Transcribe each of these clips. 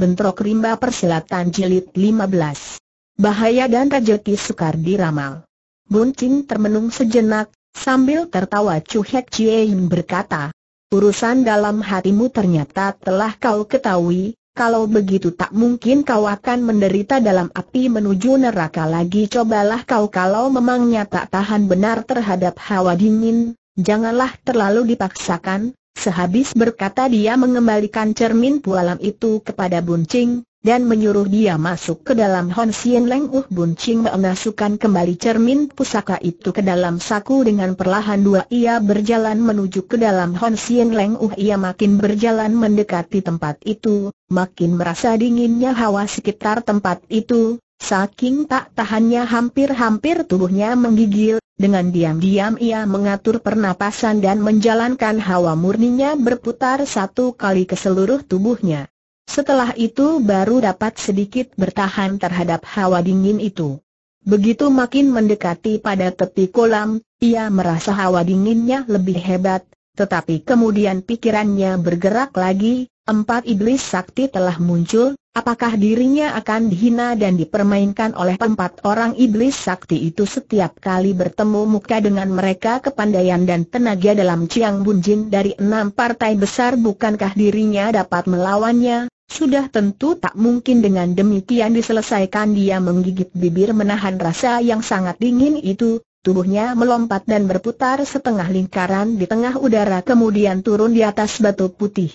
Bentrok Rimba Persilatan Jilid 15 Bahaya dan Rejeki Sukar Diramal Buncing termenung sejenak, sambil tertawa Chu Hek Chien berkata Urusan dalam hatimu ternyata telah kau ketahui, kalau begitu tak mungkin kau akan menderita dalam api menuju neraka lagi Cobalah kau kalau memangnya tak tahan benar terhadap hawa dingin, janganlah terlalu dipaksakan, Sehabis berkata dia mengembalikan cermin pualam itu kepada Buncing, dan menyuruh dia masuk ke dalam Hon Sien Leng Uh Bun Ching memasukkan kembali cermin pusaka itu ke dalam saku dengan perlahan dua ia berjalan menuju ke dalam Hon Sien Leng Uh ia makin berjalan mendekati tempat itu, makin merasa dinginnya hawa sekitar tempat itu, Saking tak tahannya hampir-hampir tubuhnya menggigil, dengan diam-diam ia mengatur pernapasan dan menjalankan hawa murninya berputar satu kali ke seluruh tubuhnya. Setelah itu baru dapat sedikit bertahan terhadap hawa dingin itu. Begitu makin mendekati pada tepi kolam, ia merasa hawa dinginnya lebih hebat, tetapi kemudian pikirannya bergerak lagi, Empat iblis sakti telah muncul, apakah dirinya akan dihina dan dipermainkan oleh empat orang iblis sakti itu setiap kali bertemu muka dengan mereka kepandaian dan tenaga dalam Chiang Bun dari enam partai besar bukankah dirinya dapat melawannya? Sudah tentu tak mungkin dengan demikian diselesaikan dia menggigit bibir menahan rasa yang sangat dingin itu, Tubuhnya melompat dan berputar setengah lingkaran di tengah udara kemudian turun di atas batu putih.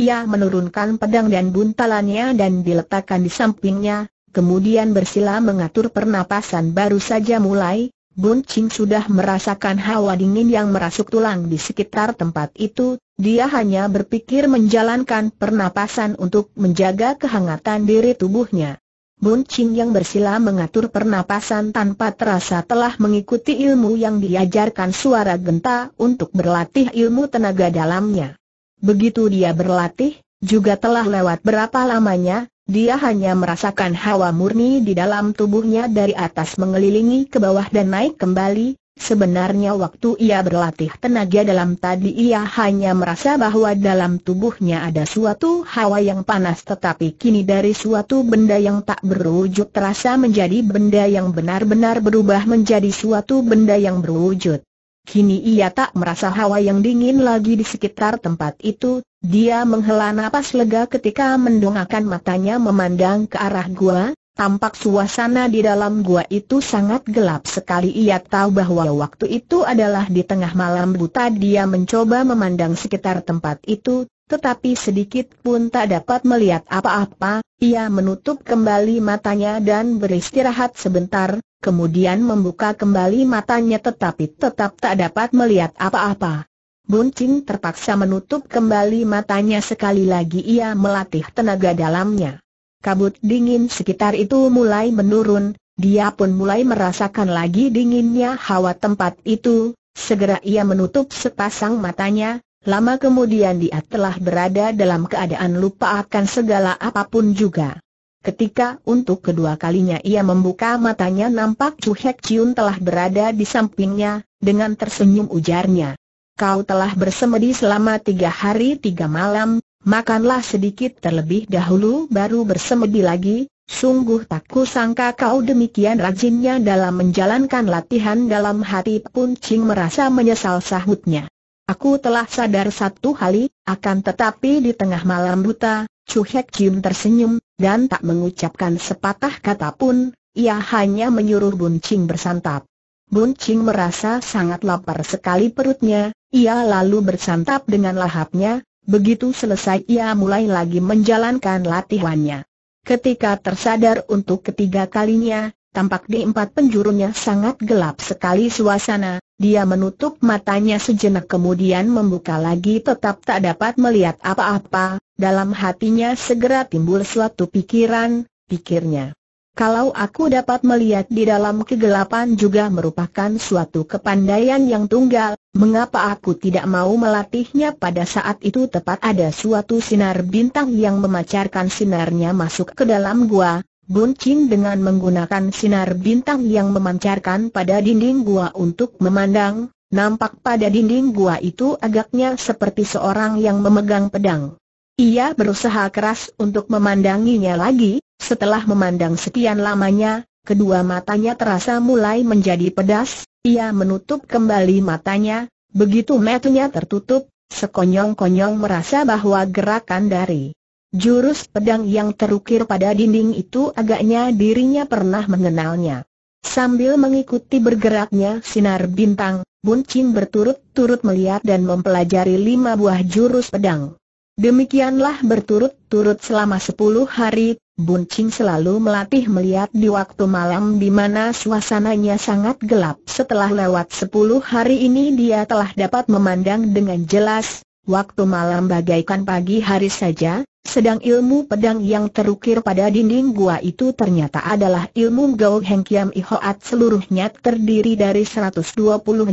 Ia menurunkan pedang dan buntalannya dan diletakkan di sampingnya, kemudian bersila mengatur pernapasan baru saja mulai, Bun Ching sudah merasakan hawa dingin yang merasuk tulang di sekitar tempat itu, dia hanya berpikir menjalankan pernapasan untuk menjaga kehangatan diri tubuhnya. Bun Ching yang bersila mengatur pernapasan tanpa terasa telah mengikuti ilmu yang diajarkan suara genta untuk berlatih ilmu tenaga dalamnya. Begitu dia berlatih, juga telah lewat berapa lamanya, dia hanya merasakan hawa murni di dalam tubuhnya dari atas mengelilingi ke bawah dan naik kembali. Sebenarnya waktu ia berlatih tenaga dalam tadi ia hanya merasa bahwa dalam tubuhnya ada suatu hawa yang panas tetapi kini dari suatu benda yang tak berwujud terasa menjadi benda yang benar-benar berubah menjadi suatu benda yang berwujud. Kini ia tak merasa hawa yang dingin lagi di sekitar tempat itu, dia menghela nafas lega ketika mendongakkan matanya memandang ke arah gua, tampak suasana di dalam gua itu sangat gelap sekali ia tahu bahwa waktu itu adalah di tengah malam buta dia mencoba memandang sekitar tempat itu, tetapi sedikit pun tak dapat melihat apa-apa, ia menutup kembali matanya dan beristirahat sebentar, kemudian membuka kembali matanya tetapi tetap tak dapat melihat apa-apa. Bunting terpaksa menutup kembali matanya sekali lagi ia melatih tenaga dalamnya. Kabut dingin sekitar itu mulai menurun, dia pun mulai merasakan lagi dinginnya hawa tempat itu, segera ia menutup sepasang matanya, Lama kemudian dia telah berada dalam keadaan lupa akan segala apapun juga. Ketika untuk kedua kalinya ia membuka matanya nampak Chu Hek Chiun telah berada di sampingnya, dengan tersenyum ujarnya. Kau telah bersemedi selama tiga hari tiga malam, makanlah sedikit terlebih dahulu baru bersemedi lagi, sungguh tak kusangka kau demikian rajinnya dalam menjalankan latihan dalam hati pun Ching merasa menyesal sahutnya. Aku telah sadar satu hal, akan tetapi di tengah malam buta, Chu Hek Kim tersenyum, dan tak mengucapkan sepatah kata pun, ia hanya menyuruh Bun Ching bersantap. Bun Ching merasa sangat lapar sekali perutnya, ia lalu bersantap dengan lahapnya, begitu selesai ia mulai lagi menjalankan latihannya. Ketika tersadar untuk ketiga kalinya, tampak di empat penjurunya sangat gelap sekali suasana, dia menutup matanya sejenak kemudian membuka lagi tetap tak dapat melihat apa-apa, dalam hatinya segera timbul suatu pikiran, pikirnya. Kalau aku dapat melihat di dalam kegelapan juga merupakan suatu kepandaian yang tunggal, mengapa aku tidak mau melatihnya pada saat itu tepat ada suatu sinar bintang yang memancarkan sinarnya masuk ke dalam gua, Bun Chin dengan menggunakan sinar bintang yang memancarkan pada dinding gua untuk memandang, nampak pada dinding gua itu agaknya seperti seorang yang memegang pedang. Ia berusaha keras untuk memandanginya lagi, setelah memandang sekian lamanya, kedua matanya terasa mulai menjadi pedas, ia menutup kembali matanya, begitu matanya tertutup, sekonyong-konyong merasa bahwa gerakan dari Jurus pedang yang terukir pada dinding itu agaknya dirinya pernah mengenalnya. Sambil mengikuti bergeraknya sinar bintang, Bun Chin berturut-turut melihat dan mempelajari lima buah jurus pedang. Demikianlah berturut-turut selama sepuluh hari, Bun Chin selalu melatih melihat di waktu malam di mana suasananya sangat gelap. Setelah lewat sepuluh hari ini dia telah dapat memandang dengan jelas, waktu malam bagaikan pagi hari saja, sedang ilmu pedang yang terukir pada dinding gua itu ternyata adalah ilmu Gao Heng Kiam Ihoat seluruhnya terdiri dari 120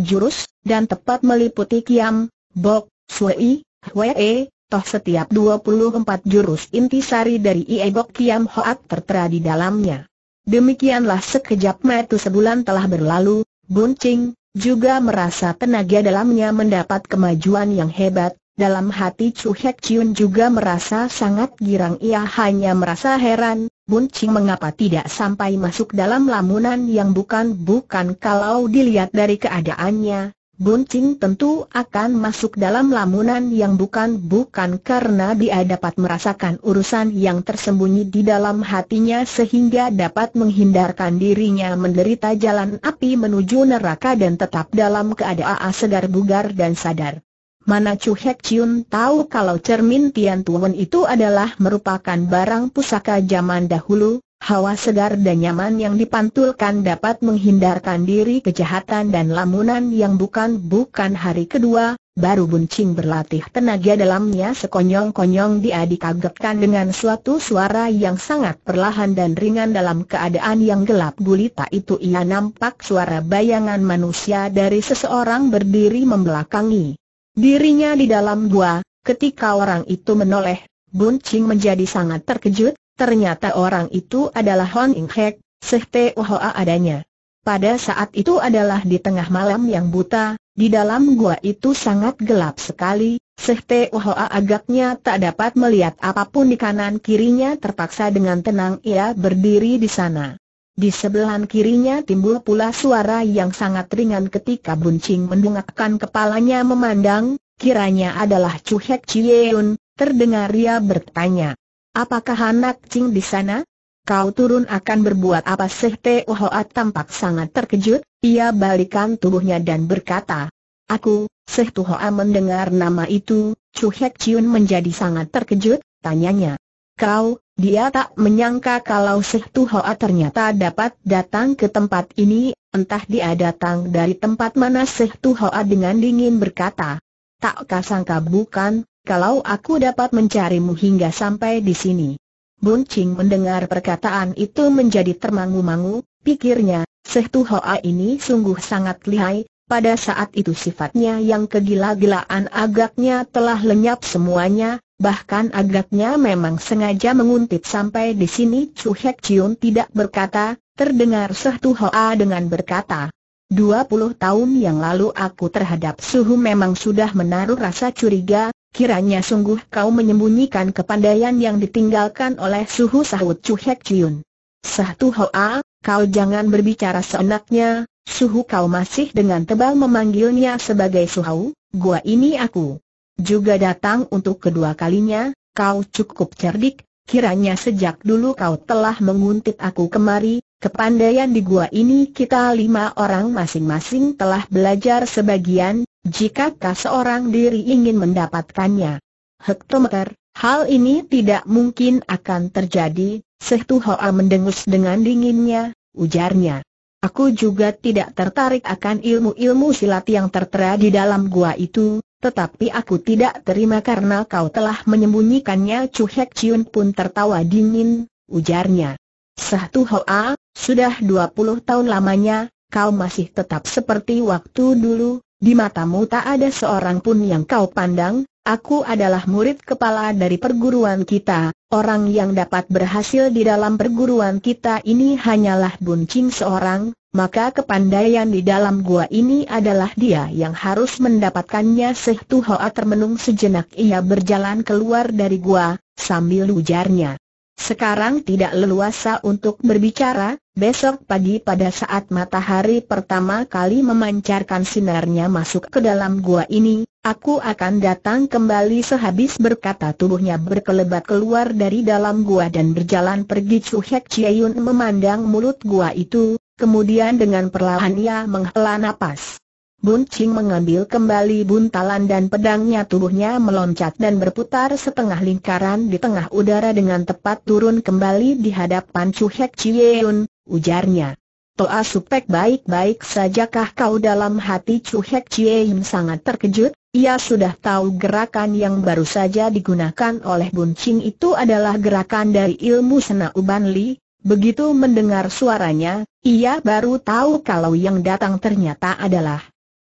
jurus, dan tepat meliputi Kiam, Bok, Sui, Hwee, toh setiap 24 jurus inti sari dari Ie Bok Kiam Hoat tertera di dalamnya. Demikianlah sekejap metu sebulan telah berlalu, Buncing juga merasa tenaga dalamnya mendapat kemajuan yang hebat, dalam hati Chu Hek Chiun juga merasa sangat girang ia hanya merasa heran, Bun Ching mengapa tidak sampai masuk dalam lamunan yang bukan-bukan kalau dilihat dari keadaannya, Bun Ching tentu akan masuk dalam lamunan yang bukan-bukan karena dia dapat merasakan urusan yang tersembunyi di dalam hatinya sehingga dapat menghindarkan dirinya menderita jalan api menuju neraka dan tetap dalam keadaan segar bugar dan sadar. Mana Chu Hek Chun tahu kalau cermin Tian Tuan itu adalah merupakan barang pusaka zaman dahulu, hawa segar dan nyaman yang dipantulkan dapat menghindarkan diri kejahatan dan lamunan yang bukan-bukan hari kedua, baru Buncing berlatih tenaga dalamnya sekonyong-konyong dia dikagetkan dengan suatu suara yang sangat perlahan dan ringan dalam keadaan yang gelap gulita itu ia nampak suara bayangan manusia dari seseorang berdiri membelakangi dirinya di dalam gua, ketika orang itu menoleh, Bun Ching menjadi sangat terkejut, ternyata orang itu adalah Hon Ing Hek, Sehte uhoa adanya. Pada saat itu adalah di tengah malam yang buta, di dalam gua itu sangat gelap sekali, Sehte uhoa agaknya tak dapat melihat apapun di kanan kirinya terpaksa dengan tenang ia berdiri di sana. Di sebelah kirinya timbul pula suara yang sangat ringan ketika Buncing mendongakkan kepalanya memandang, kiranya adalah Chu Hek Chieun, terdengar ia bertanya. Apakah anak Cing di sana? Kau turun akan berbuat apa sih Teo Hoat tampak sangat terkejut, ia balikan tubuhnya dan berkata. Aku, Seh Tuhoa mendengar nama itu, Chu Hek Chiun menjadi sangat terkejut, tanyanya. Kau, dia tak menyangka kalau Setu hoa ternyata dapat datang ke tempat ini, entah dia datang dari tempat mana Setu hoa dengan dingin berkata. Tak kasangka bukan, kalau aku dapat mencarimu hingga sampai di sini. Buncing mendengar perkataan itu menjadi termangu-mangu, pikirnya, Setu hoa ini sungguh sangat lihai, pada saat itu sifatnya yang kegila-gilaan agaknya telah lenyap semuanya, bahkan agaknya memang sengaja menguntit sampai di sini Chu Hek Chiun tidak berkata, terdengar Seh Tu Hoa dengan berkata, dua puluh tahun yang lalu aku terhadap suhu memang sudah menaruh rasa curiga, kiranya sungguh kau menyembunyikan kepandaian yang ditinggalkan oleh suhu sahut Chu Hek Chiun. Seh Tu Hoa, kau jangan berbicara seenaknya, suhu kau masih dengan tebal memanggilnya sebagai suhu, gua ini aku juga datang untuk kedua kalinya, kau cukup cerdik, kiranya sejak dulu kau telah menguntit aku kemari, kepandaian di gua ini kita lima orang masing-masing telah belajar sebagian, jika kau seorang diri ingin mendapatkannya. Hektometer, hal ini tidak mungkin akan terjadi, Sehtu Hoa mendengus dengan dinginnya, ujarnya. Aku juga tidak tertarik akan ilmu-ilmu silat yang tertera di dalam gua itu, tetapi aku tidak terima karena kau telah menyembunyikannya Chu Hek Chiun pun tertawa dingin, ujarnya. Sah Sahtu Hoa, sudah dua puluh tahun lamanya, kau masih tetap seperti waktu dulu, di matamu tak ada seorang pun yang kau pandang, Aku adalah murid kepala dari perguruan kita, orang yang dapat berhasil di dalam perguruan kita ini hanyalah Bun Ching seorang, maka kepandaian di dalam gua ini adalah dia yang harus mendapatkannya Seh Tu Hoa termenung sejenak ia berjalan keluar dari gua, sambil ujarnya. Sekarang tidak leluasa untuk berbicara, besok pagi pada saat matahari pertama kali memancarkan sinarnya masuk ke dalam gua ini, Aku akan datang kembali sehabis berkata tubuhnya berkelebat keluar dari dalam gua dan berjalan pergi Chu Hek Chiyun memandang mulut gua itu, kemudian dengan perlahan ia menghela nafas. Bun Ching mengambil kembali buntalan dan pedangnya tubuhnya meloncat dan berputar setengah lingkaran di tengah udara dengan tepat turun kembali di hadapan Chu Hek Chiyun, ujarnya. Toa Supek baik-baik sajakah kau dalam hati Chu Hek Chiyun sangat terkejut, ia sudah tahu gerakan yang baru saja digunakan oleh Bun Ching itu adalah gerakan dari ilmu Sena Uban Li. Begitu mendengar suaranya, ia baru tahu kalau yang datang ternyata adalah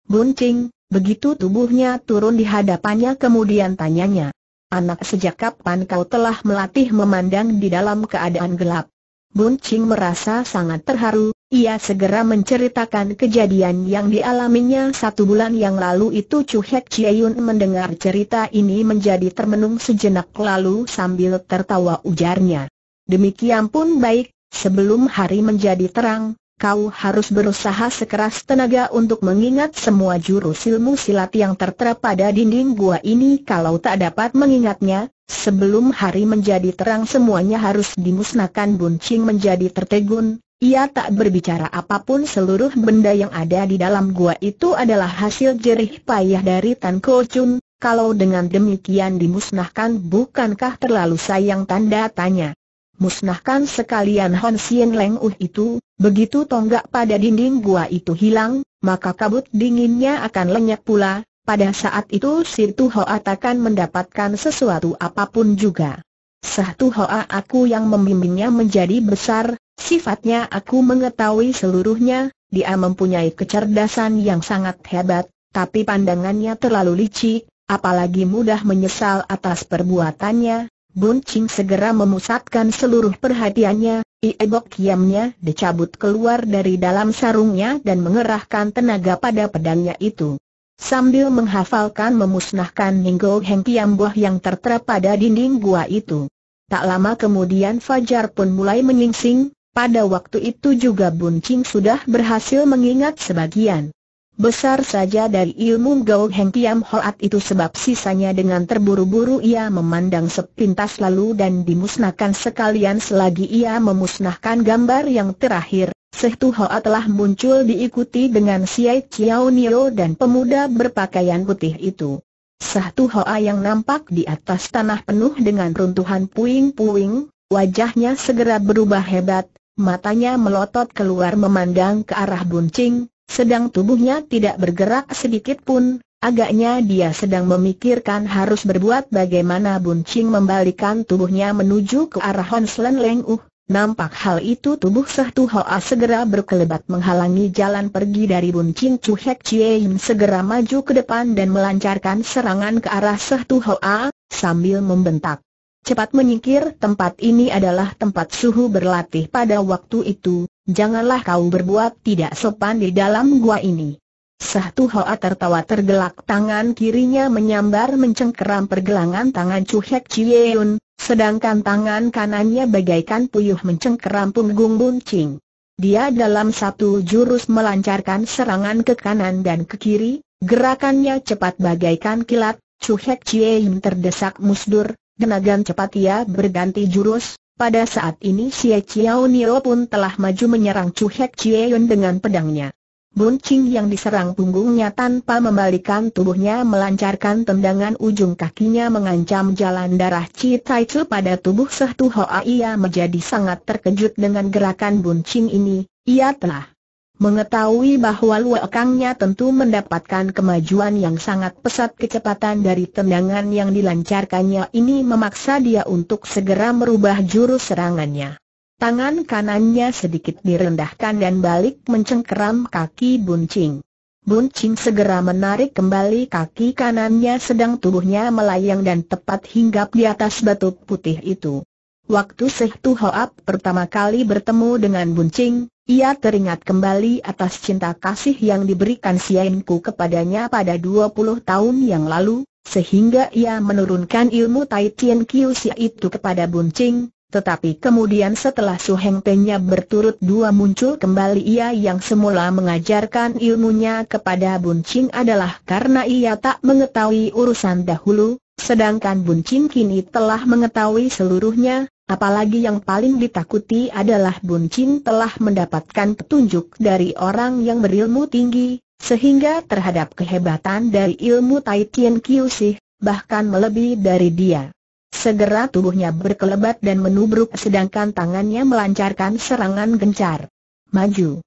Bun Ching. Begitu tubuhnya turun di hadapannya kemudian tanyanya, Anak sejak kapan kau telah melatih memandang di dalam keadaan gelap? Bun Ching merasa sangat terharu, ia segera menceritakan kejadian yang dialaminya satu bulan yang lalu itu Chu Hek Chiyun mendengar cerita ini menjadi termenung sejenak lalu sambil tertawa ujarnya. Demikian pun baik, sebelum hari menjadi terang, kau harus berusaha sekeras tenaga untuk mengingat semua jurus ilmu silat yang tertera pada dinding gua ini kalau tak dapat mengingatnya, Sebelum hari menjadi terang semuanya harus dimusnahkan buncing menjadi tertegun, ia tak berbicara apapun seluruh benda yang ada di dalam gua itu adalah hasil jerih payah dari Tan Ko Chun, kalau dengan demikian dimusnahkan bukankah terlalu sayang tanda tanya. Musnahkan sekalian Hon Sien Leng Uh itu, begitu tonggak pada dinding gua itu hilang, maka kabut dinginnya akan lenyap pula, pada saat itu Tu Hoa takkan mendapatkan sesuatu apapun juga. Tu Hoa aku yang membimbingnya menjadi besar, Sifatnya aku mengetahui seluruhnya, dia mempunyai kecerdasan yang sangat hebat, tapi pandangannya terlalu licik, apalagi mudah menyesal atas perbuatannya. Bun Ching segera memusatkan seluruh perhatiannya, iebok kiamnya dicabut keluar dari dalam sarungnya dan mengerahkan tenaga pada pedangnya itu. Sambil menghafalkan memusnahkan Ninggo Heng Kiam Boh yang tertera pada dinding gua itu. Tak lama kemudian Fajar pun mulai menyingsing, pada waktu itu juga Bun Ching sudah berhasil mengingat sebagian besar saja dari ilmu Gao Heng Tiam Hoat itu sebab sisanya dengan terburu-buru ia memandang sepintas lalu dan dimusnahkan sekalian selagi ia memusnahkan gambar yang terakhir. Sehtu Hoa telah muncul diikuti dengan Siai Chiao Nio dan pemuda berpakaian putih itu. Sehtu Hoa yang nampak di atas tanah penuh dengan runtuhan puing-puing, wajahnya segera berubah hebat, matanya melotot keluar memandang ke arah buncing, sedang tubuhnya tidak bergerak sedikit pun, agaknya dia sedang memikirkan harus berbuat bagaimana buncing membalikan tubuhnya menuju ke arah Honslen Leng Uh. Nampak hal itu tubuh Sehtu Hoa segera berkelebat menghalangi jalan pergi dari Buncing Chu Hek segera maju ke depan dan melancarkan serangan ke arah Sehtu Hoa, sambil membentak. Cepat menyingkir, tempat ini adalah tempat suhu berlatih pada waktu itu, janganlah kau berbuat tidak sopan di dalam gua ini. Satu Hoa tertawa tergelak tangan kirinya menyambar mencengkeram pergelangan tangan Chu Hek sedangkan tangan kanannya bagaikan puyuh mencengkeram punggung buncing. Dia dalam satu jurus melancarkan serangan ke kanan dan ke kiri, gerakannya cepat bagaikan kilat, Chu Hek terdesak musdur, Genagan cepat ia berganti jurus, pada saat ini Si Chiao Nio pun telah maju menyerang Chu Hek Chie dengan pedangnya. Buncing yang diserang punggungnya tanpa membalikan tubuhnya melancarkan tendangan ujung kakinya mengancam jalan darah Chi Tai Chu pada tubuh Sehtu Hoa ia menjadi sangat terkejut dengan gerakan buncing ini, ia telah Mengetahui bahwa luakangnya tentu mendapatkan kemajuan yang sangat pesat kecepatan dari tendangan yang dilancarkannya ini memaksa dia untuk segera merubah jurus serangannya. Tangan kanannya sedikit direndahkan dan balik mencengkeram kaki buncing. Buncing segera menarik kembali kaki kanannya sedang tubuhnya melayang dan tepat hinggap di atas batu putih itu. Waktu Sehtu Hoap pertama kali bertemu dengan buncing, ia teringat kembali atas cinta kasih yang diberikan Sienku kepadanya pada 20 tahun yang lalu, sehingga ia menurunkan ilmu Tai Tien Kiu si itu kepada Buncing, tetapi kemudian setelah Su Heng Penya berturut dua muncul kembali ia yang semula mengajarkan ilmunya kepada Buncing adalah karena ia tak mengetahui urusan dahulu, sedangkan Buncing kini telah mengetahui seluruhnya, Apalagi yang paling ditakuti adalah Bun Chin telah mendapatkan petunjuk dari orang yang berilmu tinggi, sehingga terhadap kehebatan dari ilmu Tai Tien Kiu Sih, bahkan melebihi dari dia. Segera tubuhnya berkelebat dan menubruk sedangkan tangannya melancarkan serangan gencar. Maju.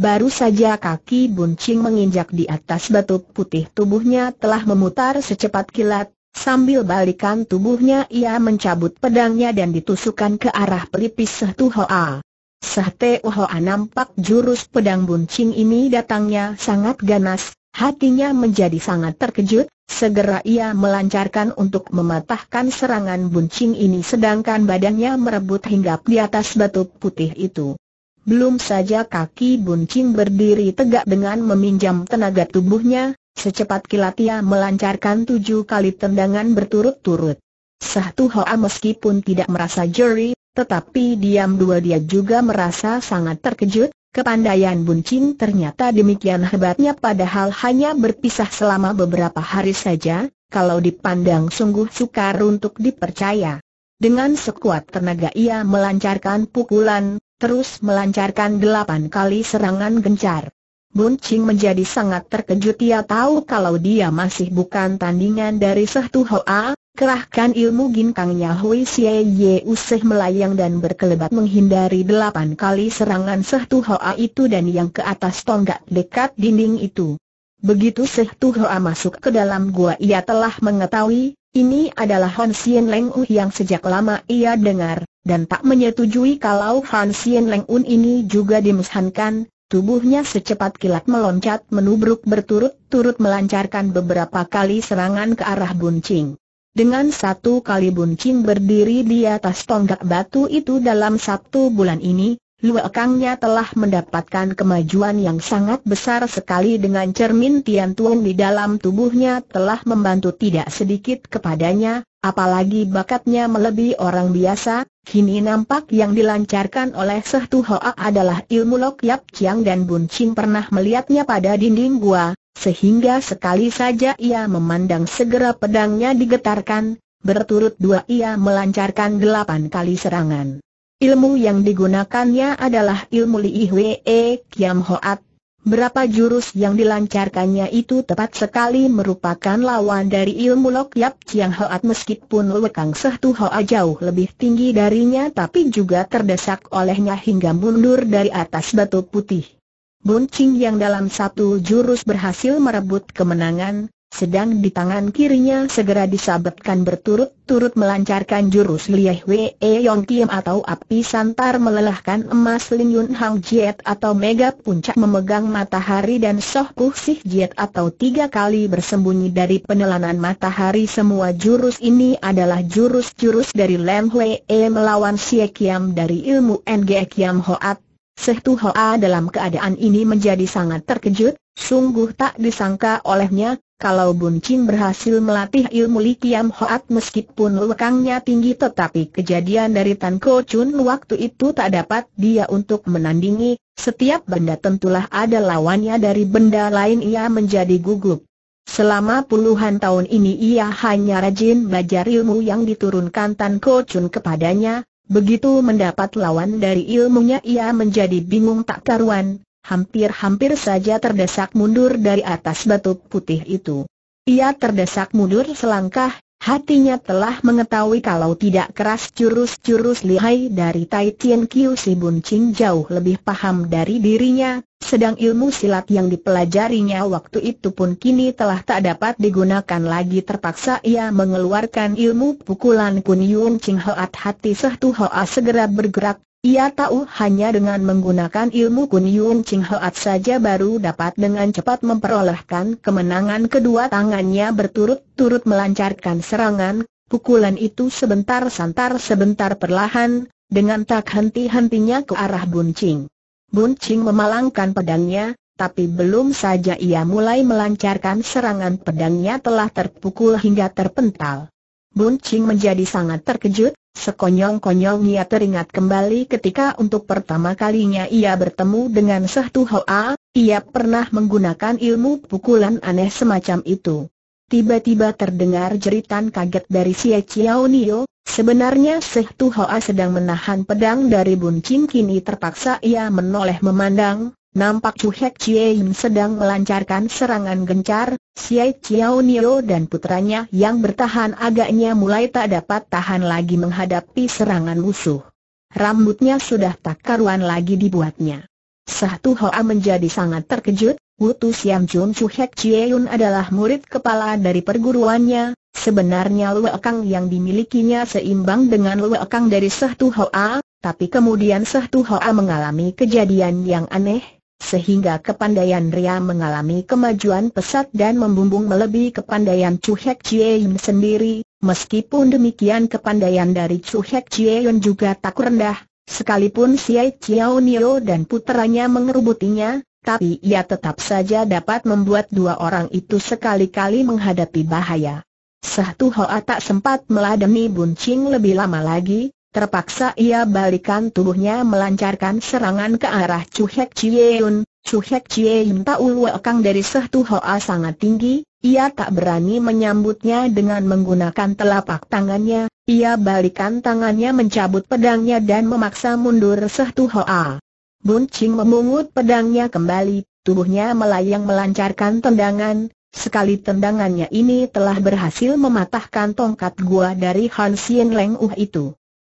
Baru saja kaki buncing menginjak di atas batu putih tubuhnya telah memutar secepat kilat, Sambil balikan tubuhnya ia mencabut pedangnya dan ditusukkan ke arah pelipis Sehtu Hoa. Sehte Hoa nampak jurus pedang buncing ini datangnya sangat ganas, hatinya menjadi sangat terkejut, segera ia melancarkan untuk mematahkan serangan buncing ini sedangkan badannya merebut hingga di atas batu putih itu. Belum saja kaki buncing berdiri tegak dengan meminjam tenaga tubuhnya, Secepat kilat ia melancarkan tujuh kali tendangan berturut-turut. Satu Hoa meskipun tidak merasa jeri, tetapi diam dua dia juga merasa sangat terkejut, kepandaian Buncin ternyata demikian hebatnya padahal hanya berpisah selama beberapa hari saja, kalau dipandang sungguh sukar untuk dipercaya. Dengan sekuat tenaga ia melancarkan pukulan, terus melancarkan delapan kali serangan gencar. Bun Ching menjadi sangat terkejut ia tahu kalau dia masih bukan tandingan dari Seh Tu Hoa, kerahkan ilmu ginkangnya Hui Xie Ye Useh melayang dan berkelebat menghindari delapan kali serangan Seh Tu Hoa itu dan yang ke atas tonggak dekat dinding itu. Begitu Seh Tu Hoa masuk ke dalam gua ia telah mengetahui, ini adalah Han Sien Leng U yang sejak lama ia dengar, dan tak menyetujui kalau Han Sien Leng Un ini juga dimusnahkan, Tubuhnya secepat kilat meloncat menubruk berturut-turut melancarkan beberapa kali serangan ke arah buncing. Dengan satu kali buncing berdiri di atas tonggak batu itu dalam satu bulan ini, Luakangnya telah mendapatkan kemajuan yang sangat besar sekali dengan cermin Tian Tuan di dalam tubuhnya telah membantu tidak sedikit kepadanya, apalagi bakatnya melebihi orang biasa, kini nampak yang dilancarkan oleh Sehtu Hoa adalah ilmu Lok Yap Chiang dan Bun Ching pernah melihatnya pada dinding gua, sehingga sekali saja ia memandang segera pedangnya digetarkan, berturut dua ia melancarkan delapan kali serangan. Ilmu yang digunakannya adalah ilmu Li Hwe e, Kiam Hoat. Berapa jurus yang dilancarkannya itu tepat sekali merupakan lawan dari ilmu Lok Yap Chiang Hoat meskipun Lekang Seh Tu Hoa jauh lebih tinggi darinya tapi juga terdesak olehnya hingga mundur dari atas batu putih. Buncing yang dalam satu jurus berhasil merebut kemenangan, sedang di tangan kirinya segera disabetkan berturut-turut melancarkan jurus Lieh Wee Yong Kim atau api santar melelahkan emas Lin Yun Hang Jiet atau mega puncak memegang matahari dan Soh Puh Sih Jiet atau tiga kali bersembunyi dari penelanan matahari semua jurus ini adalah jurus-jurus dari Lam Hwee melawan Xie Kiam dari ilmu ng Kiam Hoat Sehtu Hoa dalam keadaan ini menjadi sangat terkejut, sungguh tak disangka olehnya kalau Bun berhasil melatih ilmu Li Kiam Hoat meskipun lekangnya tinggi tetapi kejadian dari Tan Ko Chun waktu itu tak dapat dia untuk menandingi, setiap benda tentulah ada lawannya dari benda lain ia menjadi gugup. Selama puluhan tahun ini ia hanya rajin belajar ilmu yang diturunkan Tan Ko Chun kepadanya, begitu mendapat lawan dari ilmunya ia menjadi bingung tak karuan, hampir-hampir saja terdesak mundur dari atas batu putih itu. Ia terdesak mundur selangkah, hatinya telah mengetahui kalau tidak keras jurus-jurus lihai dari Tai Tien Kiu Si Bun Ching jauh lebih paham dari dirinya, sedang ilmu silat yang dipelajarinya waktu itu pun kini telah tak dapat digunakan lagi terpaksa ia mengeluarkan ilmu pukulan Kun Yun Ching Hoat hati Sehtu Hoa segera bergerak ia tahu hanya dengan menggunakan ilmu Kun Yun Ching Hoat saja baru dapat dengan cepat memperolehkan kemenangan kedua tangannya berturut-turut melancarkan serangan, pukulan itu sebentar santar sebentar perlahan, dengan tak henti-hentinya ke arah Bun Ching. Bun Ching memalangkan pedangnya, tapi belum saja ia mulai melancarkan serangan pedangnya telah terpukul hingga terpental. Bun Ching menjadi sangat terkejut, sekonyong-konyong ia teringat kembali ketika untuk pertama kalinya ia bertemu dengan Sehtu Hoa, ia pernah menggunakan ilmu pukulan aneh semacam itu. Tiba-tiba terdengar jeritan kaget dari Xie Chiao Nio, sebenarnya Sehtu Hoa sedang menahan pedang dari Bun Ching kini terpaksa ia menoleh memandang, Nampak Chu Hek Chiem sedang melancarkan serangan gencar, Siai Chiao Nio dan putranya yang bertahan agaknya mulai tak dapat tahan lagi menghadapi serangan musuh. Rambutnya sudah tak karuan lagi dibuatnya. Satu Hoa menjadi sangat terkejut, Wutu Siam Jun Chu Hek Yun adalah murid kepala dari perguruannya, sebenarnya Lue Kang yang dimilikinya seimbang dengan Lue Kang dari Satu Hoa, tapi kemudian Satu Hoa mengalami kejadian yang aneh, sehingga kepandaian Ria mengalami kemajuan pesat dan membumbung melebihi kepandaian Chu Hek Yun sendiri, meskipun demikian kepandaian dari Chu Hek Yun juga tak rendah, sekalipun Siai Chiao Nio dan puteranya mengerubutinya, tapi ia tetap saja dapat membuat dua orang itu sekali-kali menghadapi bahaya. Satu Hoa tak sempat meladeni Buncing lebih lama lagi, Terpaksa ia balikan tubuhnya melancarkan serangan ke arah Chu Hek Chieun. Chu Hek Chieun tahu wakang dari Sehtu Hoa sangat tinggi, ia tak berani menyambutnya dengan menggunakan telapak tangannya, ia balikan tangannya mencabut pedangnya dan memaksa mundur Sehtu Hoa. Bun Ching memungut pedangnya kembali, tubuhnya melayang melancarkan tendangan, Sekali tendangannya ini telah berhasil mematahkan tongkat gua dari Hansien Leng Uh uhuh itu.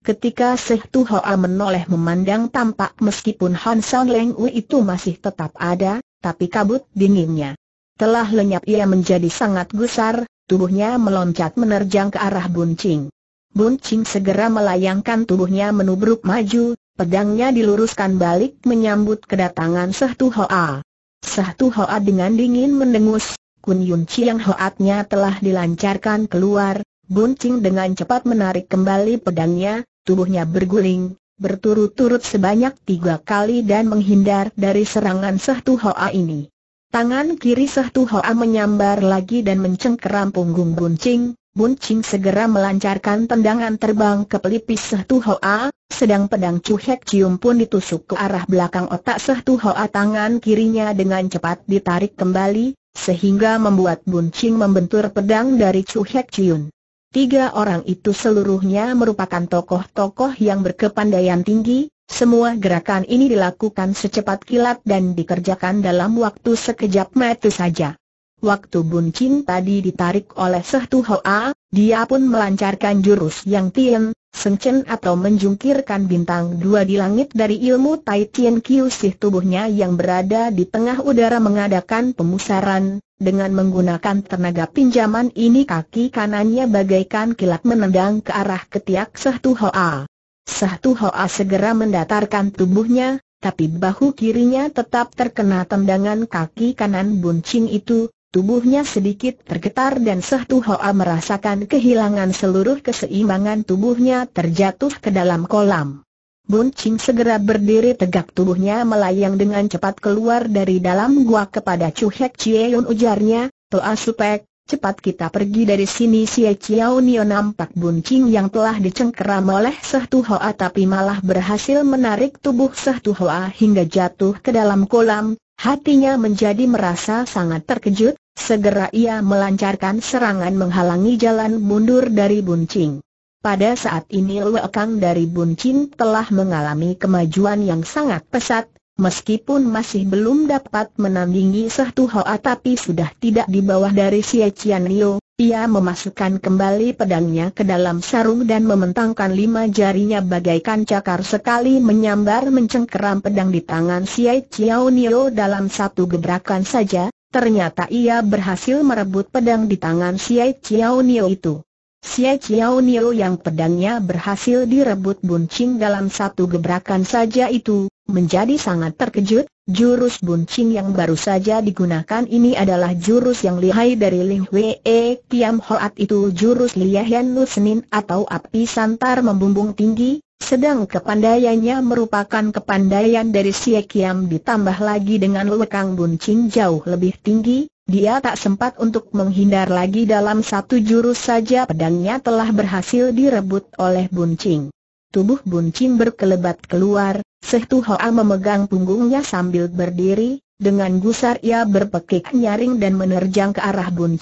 Ketika Seh Hoa menoleh memandang tampak meskipun Han Sang Leng Wu itu masih tetap ada, tapi kabut dinginnya telah lenyap ia menjadi sangat gusar, tubuhnya meloncat menerjang ke arah Buncing. Buncing segera melayangkan tubuhnya menubruk maju, pedangnya diluruskan balik menyambut kedatangan Seh Hoa. Seh Hoa dengan dingin mendengus, Kun Yun Chiang Hoatnya telah dilancarkan keluar, Buncing dengan cepat menarik kembali pedangnya, tubuhnya berguling, berturut-turut sebanyak tiga kali dan menghindar dari serangan Sehtu Hoa ini. Tangan kiri Sehtu Hoa menyambar lagi dan mencengkeram punggung Buncing, Buncing segera melancarkan tendangan terbang ke pelipis Sehtu Hoa, sedang pedang Hek Cium pun ditusuk ke arah belakang otak Sehtu Hoa tangan kirinya dengan cepat ditarik kembali, sehingga membuat Buncing membentur pedang dari Hek Cium. Tiga orang itu seluruhnya merupakan tokoh-tokoh yang berkepandaian tinggi, semua gerakan ini dilakukan secepat kilat dan dikerjakan dalam waktu sekejap mata saja. Waktu Bun tadi ditarik oleh Sehtu Hoa, dia pun melancarkan jurus yang Tien, Sengchen atau menjungkirkan bintang dua di langit dari ilmu Tai Tien Kiu Sih tubuhnya yang berada di tengah udara mengadakan pemusaran, dengan menggunakan tenaga pinjaman ini kaki kanannya bagaikan kilat menendang ke arah ketiak Sehtu Hoa. Sehtu Hoa segera mendatarkan tubuhnya, tapi bahu kirinya tetap terkena tendangan kaki kanan buncin itu, Tubuhnya sedikit tergetar dan Sehtu Hoa merasakan kehilangan seluruh keseimbangan tubuhnya terjatuh ke dalam kolam. Bun Ching segera berdiri tegak tubuhnya melayang dengan cepat keluar dari dalam gua kepada Chu Hek Yun ujarnya, Toa Supek, cepat kita pergi dari sini Chie Chiao Nio nampak Bun Ching yang telah dicengkeram oleh Sehtu Hoa tapi malah berhasil menarik tubuh Sehtu Hoa hingga jatuh ke dalam kolam, Hatinya menjadi merasa sangat terkejut, segera ia melancarkan serangan menghalangi jalan mundur dari Buncing. Pada saat ini lekang dari Buncing telah mengalami kemajuan yang sangat pesat, meskipun masih belum dapat menandingi Sehtu Hoa tapi sudah tidak di bawah dari Xie Cian Liu, ia memasukkan kembali pedangnya ke dalam sarung dan mementangkan lima jarinya bagaikan cakar sekali menyambar mencengkeram pedang di tangan Siai Chiao Nio dalam satu gebrakan saja, ternyata ia berhasil merebut pedang di tangan Siai Chiao Nio itu. Siai Chiao Nio yang pedangnya berhasil direbut buncing dalam satu gebrakan saja itu, menjadi sangat terkejut, Jurus buncing yang baru saja digunakan ini adalah jurus yang lihai dari Li Wee Kiam Hoat itu jurus Liahian Lu Senin atau api santar membumbung tinggi, sedang kepandaiannya merupakan kepandaian dari Siakiam Kiam ditambah lagi dengan lekang buncing jauh lebih tinggi, dia tak sempat untuk menghindar lagi dalam satu jurus saja pedangnya telah berhasil direbut oleh buncing. Tubuh Bun Chim berkelebat keluar, Sehtu Hoa memegang punggungnya sambil berdiri, dengan gusar ia berpekik nyaring dan menerjang ke arah Bun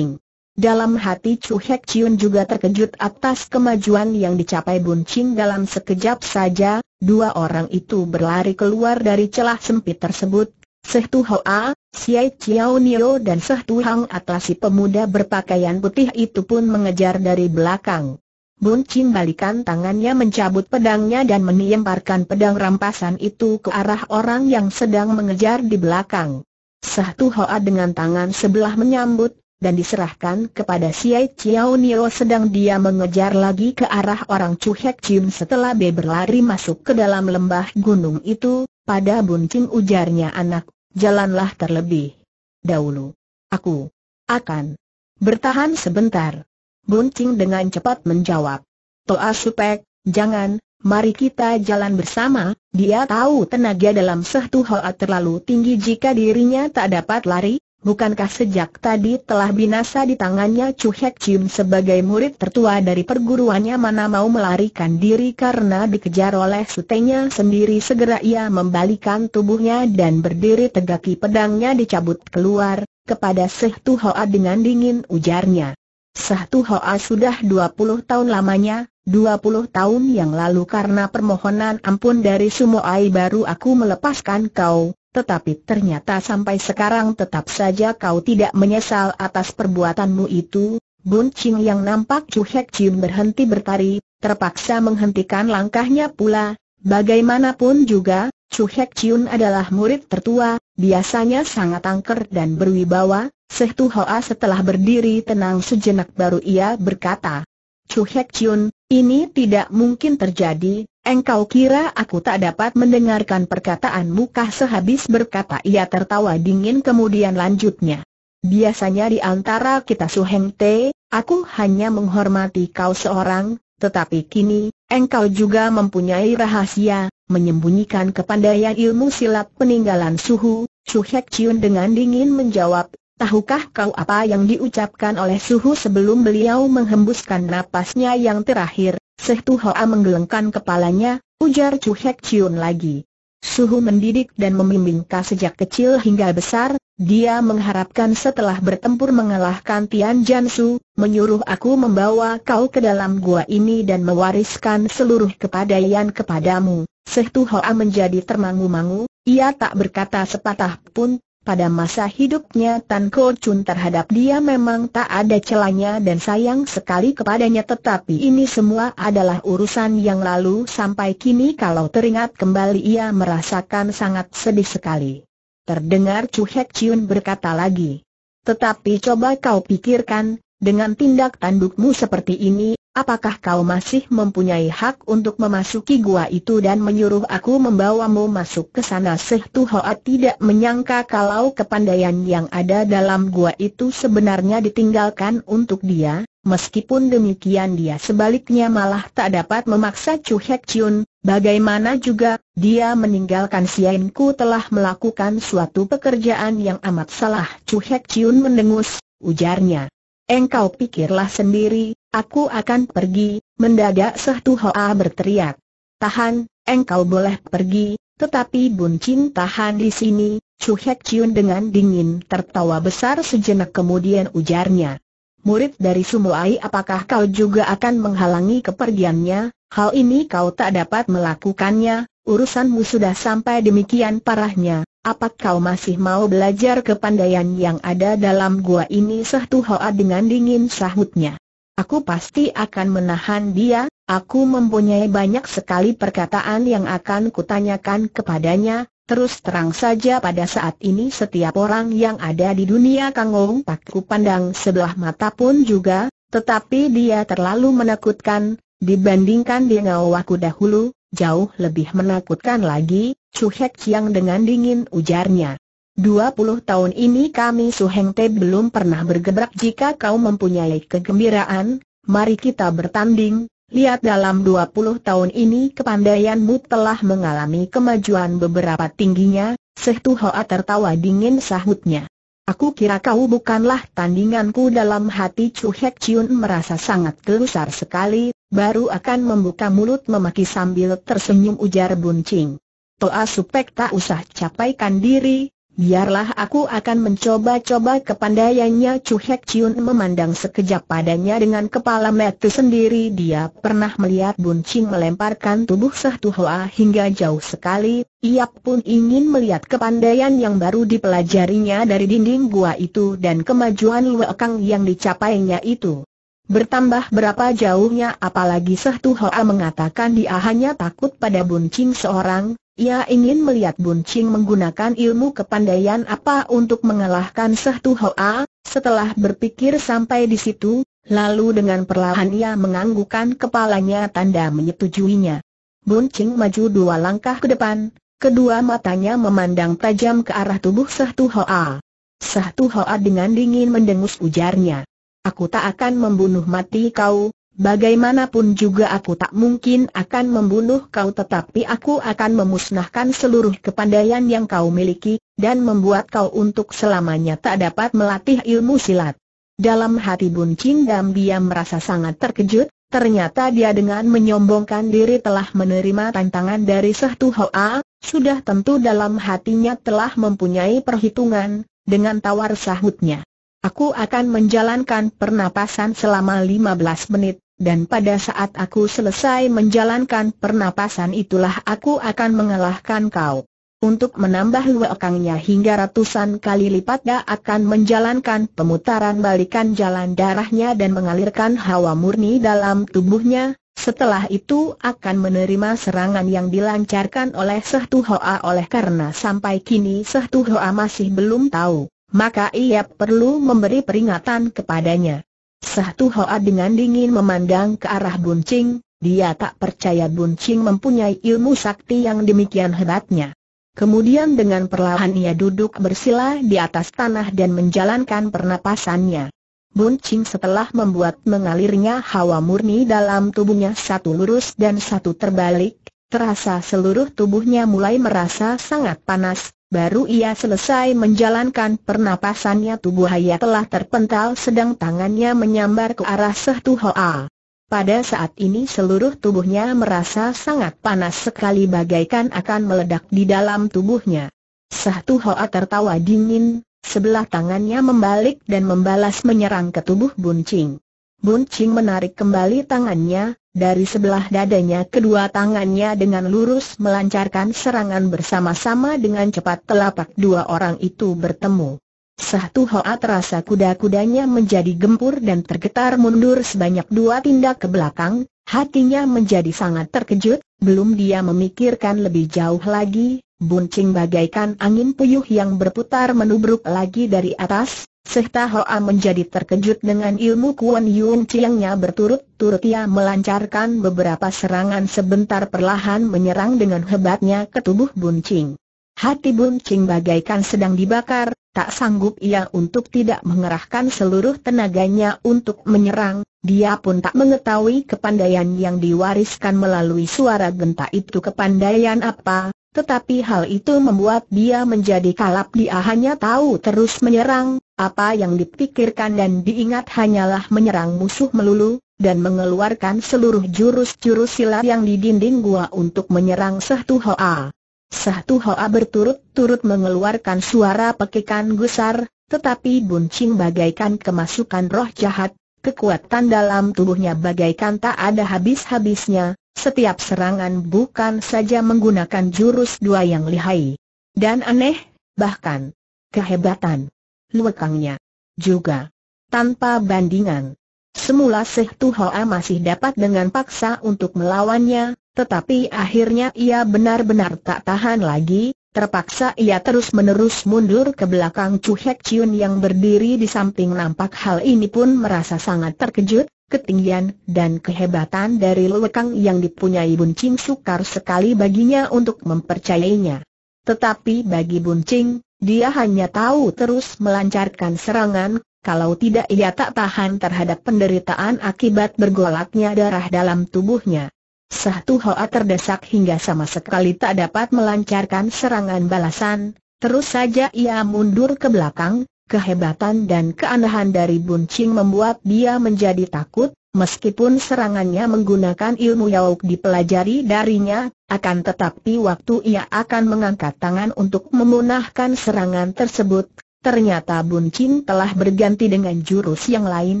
Dalam hati Chu Hek Chiun juga terkejut atas kemajuan yang dicapai Bun dalam sekejap saja, dua orang itu berlari keluar dari celah sempit tersebut. Sehtu Hoa, Siai Chiao Nio dan Sehtu Hang atau si pemuda berpakaian putih itu pun mengejar dari belakang. Bun Chin balikan tangannya mencabut pedangnya dan menyemparkan pedang rampasan itu ke arah orang yang sedang mengejar di belakang. Satu Hoa dengan tangan sebelah menyambut, dan diserahkan kepada Siai Chiao Nio sedang dia mengejar lagi ke arah orang Cuhek Chim setelah B berlari masuk ke dalam lembah gunung itu, pada Bun Chin ujarnya anak, jalanlah terlebih dahulu. Aku akan bertahan sebentar. Buncing dengan cepat menjawab. Toa Supek, jangan, mari kita jalan bersama, dia tahu tenaga dalam Sehtu hoa terlalu tinggi jika dirinya tak dapat lari, bukankah sejak tadi telah binasa di tangannya Chu Hek Chim sebagai murid tertua dari perguruannya mana mau melarikan diri karena dikejar oleh sutenya sendiri segera ia membalikan tubuhnya dan berdiri tegaki pedangnya dicabut keluar, kepada Sehtu hoa dengan dingin ujarnya. Satu Hoa sudah 20 tahun lamanya, 20 tahun yang lalu karena permohonan ampun dari Sumoai baru aku melepaskan kau, tetapi ternyata sampai sekarang tetap saja kau tidak menyesal atas perbuatanmu itu, Bun Ching yang nampak Chu Hek Chin berhenti bertari, terpaksa menghentikan langkahnya pula. Bagaimanapun juga, Chu Hek Chin adalah murid tertua, biasanya sangat angker dan berwibawa, Seh Hoa setelah berdiri tenang sejenak baru ia berkata, Chu Hek Chun, ini tidak mungkin terjadi, engkau kira aku tak dapat mendengarkan perkataan kah sehabis berkata ia tertawa dingin kemudian lanjutnya. Biasanya di antara kita Su Heng Te, aku hanya menghormati kau seorang, tetapi kini, engkau juga mempunyai rahasia, menyembunyikan kepandaian ilmu silat peninggalan suhu, Su Hek Chun dengan dingin menjawab, Tahukah kau apa yang diucapkan oleh Suhu sebelum beliau menghembuskan napasnya yang terakhir? Seh Hoa menggelengkan kepalanya, ujar Chu Hek Chiun lagi. Suhu mendidik dan membimbingka sejak kecil hingga besar, dia mengharapkan setelah bertempur mengalahkan Tian Jansu, menyuruh aku membawa kau ke dalam gua ini dan mewariskan seluruh kepadaian kepadamu. Seh Hoa menjadi termangu-mangu, ia tak berkata sepatah pun, pada masa hidupnya Tan Ko Chun terhadap dia memang tak ada celanya dan sayang sekali kepadanya tetapi ini semua adalah urusan yang lalu sampai kini kalau teringat kembali ia merasakan sangat sedih sekali. Terdengar Chu Hek Chun berkata lagi. Tetapi coba kau pikirkan, dengan tindak tandukmu seperti ini, apakah kau masih mempunyai hak untuk memasuki gua itu dan menyuruh aku membawamu masuk ke sana Seh Tuhoa tidak menyangka kalau kepandaian yang ada dalam gua itu sebenarnya ditinggalkan untuk dia, meskipun demikian dia sebaliknya malah tak dapat memaksa Chu Hek Chun, bagaimana juga, dia meninggalkan Sien Ku telah melakukan suatu pekerjaan yang amat salah Chu Hek Chun mendengus, ujarnya. Engkau pikirlah sendiri, Aku akan pergi, mendadak Sehtu Hoa berteriak. Tahan, engkau boleh pergi, tetapi Bun tahan di sini, Chu Hek Chiun dengan dingin tertawa besar sejenak kemudian ujarnya. Murid dari Sumuai apakah kau juga akan menghalangi kepergiannya, hal ini kau tak dapat melakukannya, urusanmu sudah sampai demikian parahnya, apakah kau masih mau belajar kepandaian yang ada dalam gua ini Sehtu Hoa dengan dingin sahutnya. Aku pasti akan menahan dia, aku mempunyai banyak sekali perkataan yang akan kutanyakan kepadanya, terus terang saja pada saat ini setiap orang yang ada di dunia Kangong tak kupandang sebelah mata pun juga, tetapi dia terlalu menakutkan, dibandingkan dengan aku dahulu, jauh lebih menakutkan lagi, Chu yang dengan dingin ujarnya. 20 tahun ini kami Suheng Te belum pernah bergebrak jika kau mempunyai kegembiraan, mari kita bertanding, lihat dalam 20 tahun ini kepandaianmu telah mengalami kemajuan beberapa tingginya, Sehtu Hoa tertawa dingin sahutnya. Aku kira kau bukanlah tandinganku dalam hati Chu Hek Chiun merasa sangat gelusar sekali, baru akan membuka mulut memaki sambil tersenyum ujar Buncing. Toa Supek tak usah capaikan diri, Biarlah aku akan mencoba-coba kepandaiannya Chu Hek Chiun memandang sekejap padanya dengan kepala metu sendiri Dia pernah melihat Bun Ching melemparkan tubuh Sahtu Hoa hingga jauh sekali Ia pun ingin melihat kepandaian yang baru dipelajarinya dari dinding gua itu dan kemajuan Luekang yang dicapainya itu Bertambah berapa jauhnya apalagi Sahtu Hoa mengatakan dia hanya takut pada Bun Ching seorang ia ingin melihat Bun Ching menggunakan ilmu kepandaian apa untuk mengalahkan Sehtu Hoa, setelah berpikir sampai di situ, lalu dengan perlahan ia menganggukkan kepalanya tanda menyetujuinya. Bun Ching maju dua langkah ke depan, kedua matanya memandang tajam ke arah tubuh Sehtu Hoa. Sehtu Hoa dengan dingin mendengus ujarnya. Aku tak akan membunuh mati kau, Bagaimanapun juga aku tak mungkin akan membunuh kau tetapi aku akan memusnahkan seluruh kepandaian yang kau miliki, dan membuat kau untuk selamanya tak dapat melatih ilmu silat. Dalam hati Bun Cingdam dia merasa sangat terkejut, ternyata dia dengan menyombongkan diri telah menerima tantangan dari Sehtu Hoa, sudah tentu dalam hatinya telah mempunyai perhitungan, dengan tawar sahutnya. Aku akan menjalankan pernapasan selama 15 menit, dan pada saat aku selesai menjalankan pernapasan itulah aku akan mengalahkan kau. Untuk menambah luakangnya hingga ratusan kali lipat dia akan menjalankan pemutaran balikan jalan darahnya dan mengalirkan hawa murni dalam tubuhnya, setelah itu akan menerima serangan yang dilancarkan oleh Sehtu Hoa oleh karena sampai kini Sehtu Hoa masih belum tahu maka ia perlu memberi peringatan kepadanya. Satu Hoa dengan dingin memandang ke arah Buncing, dia tak percaya Buncing mempunyai ilmu sakti yang demikian hebatnya. Kemudian dengan perlahan ia duduk bersila di atas tanah dan menjalankan pernapasannya. Buncing setelah membuat mengalirnya hawa murni dalam tubuhnya satu lurus dan satu terbalik, terasa seluruh tubuhnya mulai merasa sangat panas, Baru ia selesai menjalankan pernapasannya tubuh Haya telah terpental sedang tangannya menyambar ke arah Sehtu Hoa. Pada saat ini seluruh tubuhnya merasa sangat panas sekali bagaikan akan meledak di dalam tubuhnya. Sehtu Hoa tertawa dingin, sebelah tangannya membalik dan membalas menyerang ke tubuh Buncing. Buncing menarik kembali tangannya, dari sebelah dadanya kedua tangannya dengan lurus melancarkan serangan bersama-sama dengan cepat telapak dua orang itu bertemu. Satu Hoa rasa kuda-kudanya menjadi gempur dan tergetar mundur sebanyak dua tindak ke belakang, hatinya menjadi sangat terkejut, belum dia memikirkan lebih jauh lagi, buncing bagaikan angin puyuh yang berputar menubruk lagi dari atas, Sehta Hoa menjadi terkejut dengan ilmu Kuan Yun Chiangnya berturut-turut ia melancarkan beberapa serangan sebentar perlahan menyerang dengan hebatnya ke tubuh Bun Ching. Hati Bun Ching bagaikan sedang dibakar, tak sanggup ia untuk tidak mengerahkan seluruh tenaganya untuk menyerang, dia pun tak mengetahui kepandaian yang diwariskan melalui suara genta itu kepandaian apa, tetapi hal itu membuat dia menjadi kalap dia hanya tahu terus menyerang, apa yang dipikirkan dan diingat hanyalah menyerang musuh melulu, dan mengeluarkan seluruh jurus-jurus silat yang di dinding gua untuk menyerang Sehtu Hoa. Sehtu Hoa berturut-turut mengeluarkan suara pekikan gusar, tetapi buncing bagaikan kemasukan roh jahat, kekuatan dalam tubuhnya bagaikan tak ada habis-habisnya, setiap serangan bukan saja menggunakan jurus dua yang lihai. Dan aneh, bahkan kehebatan luekangnya. Juga tanpa bandingan. Semula Seh Hoa masih dapat dengan paksa untuk melawannya, tetapi akhirnya ia benar-benar tak tahan lagi, terpaksa ia terus-menerus mundur ke belakang Chu Hek Chiun yang berdiri di samping nampak hal ini pun merasa sangat terkejut, ketinggian dan kehebatan dari Luekang yang dipunyai Bun Ching sukar sekali baginya untuk mempercayainya. Tetapi bagi Bun Ching, dia hanya tahu terus melancarkan serangan, kalau tidak ia tak tahan terhadap penderitaan akibat bergolaknya darah dalam tubuhnya. Satu Hoa terdesak hingga sama sekali tak dapat melancarkan serangan balasan, terus saja ia mundur ke belakang, kehebatan dan keanehan dari buncing membuat dia menjadi takut, Meskipun serangannya menggunakan ilmu yauk dipelajari darinya, akan tetapi waktu ia akan mengangkat tangan untuk memunahkan serangan tersebut, ternyata Chin telah berganti dengan jurus yang lain,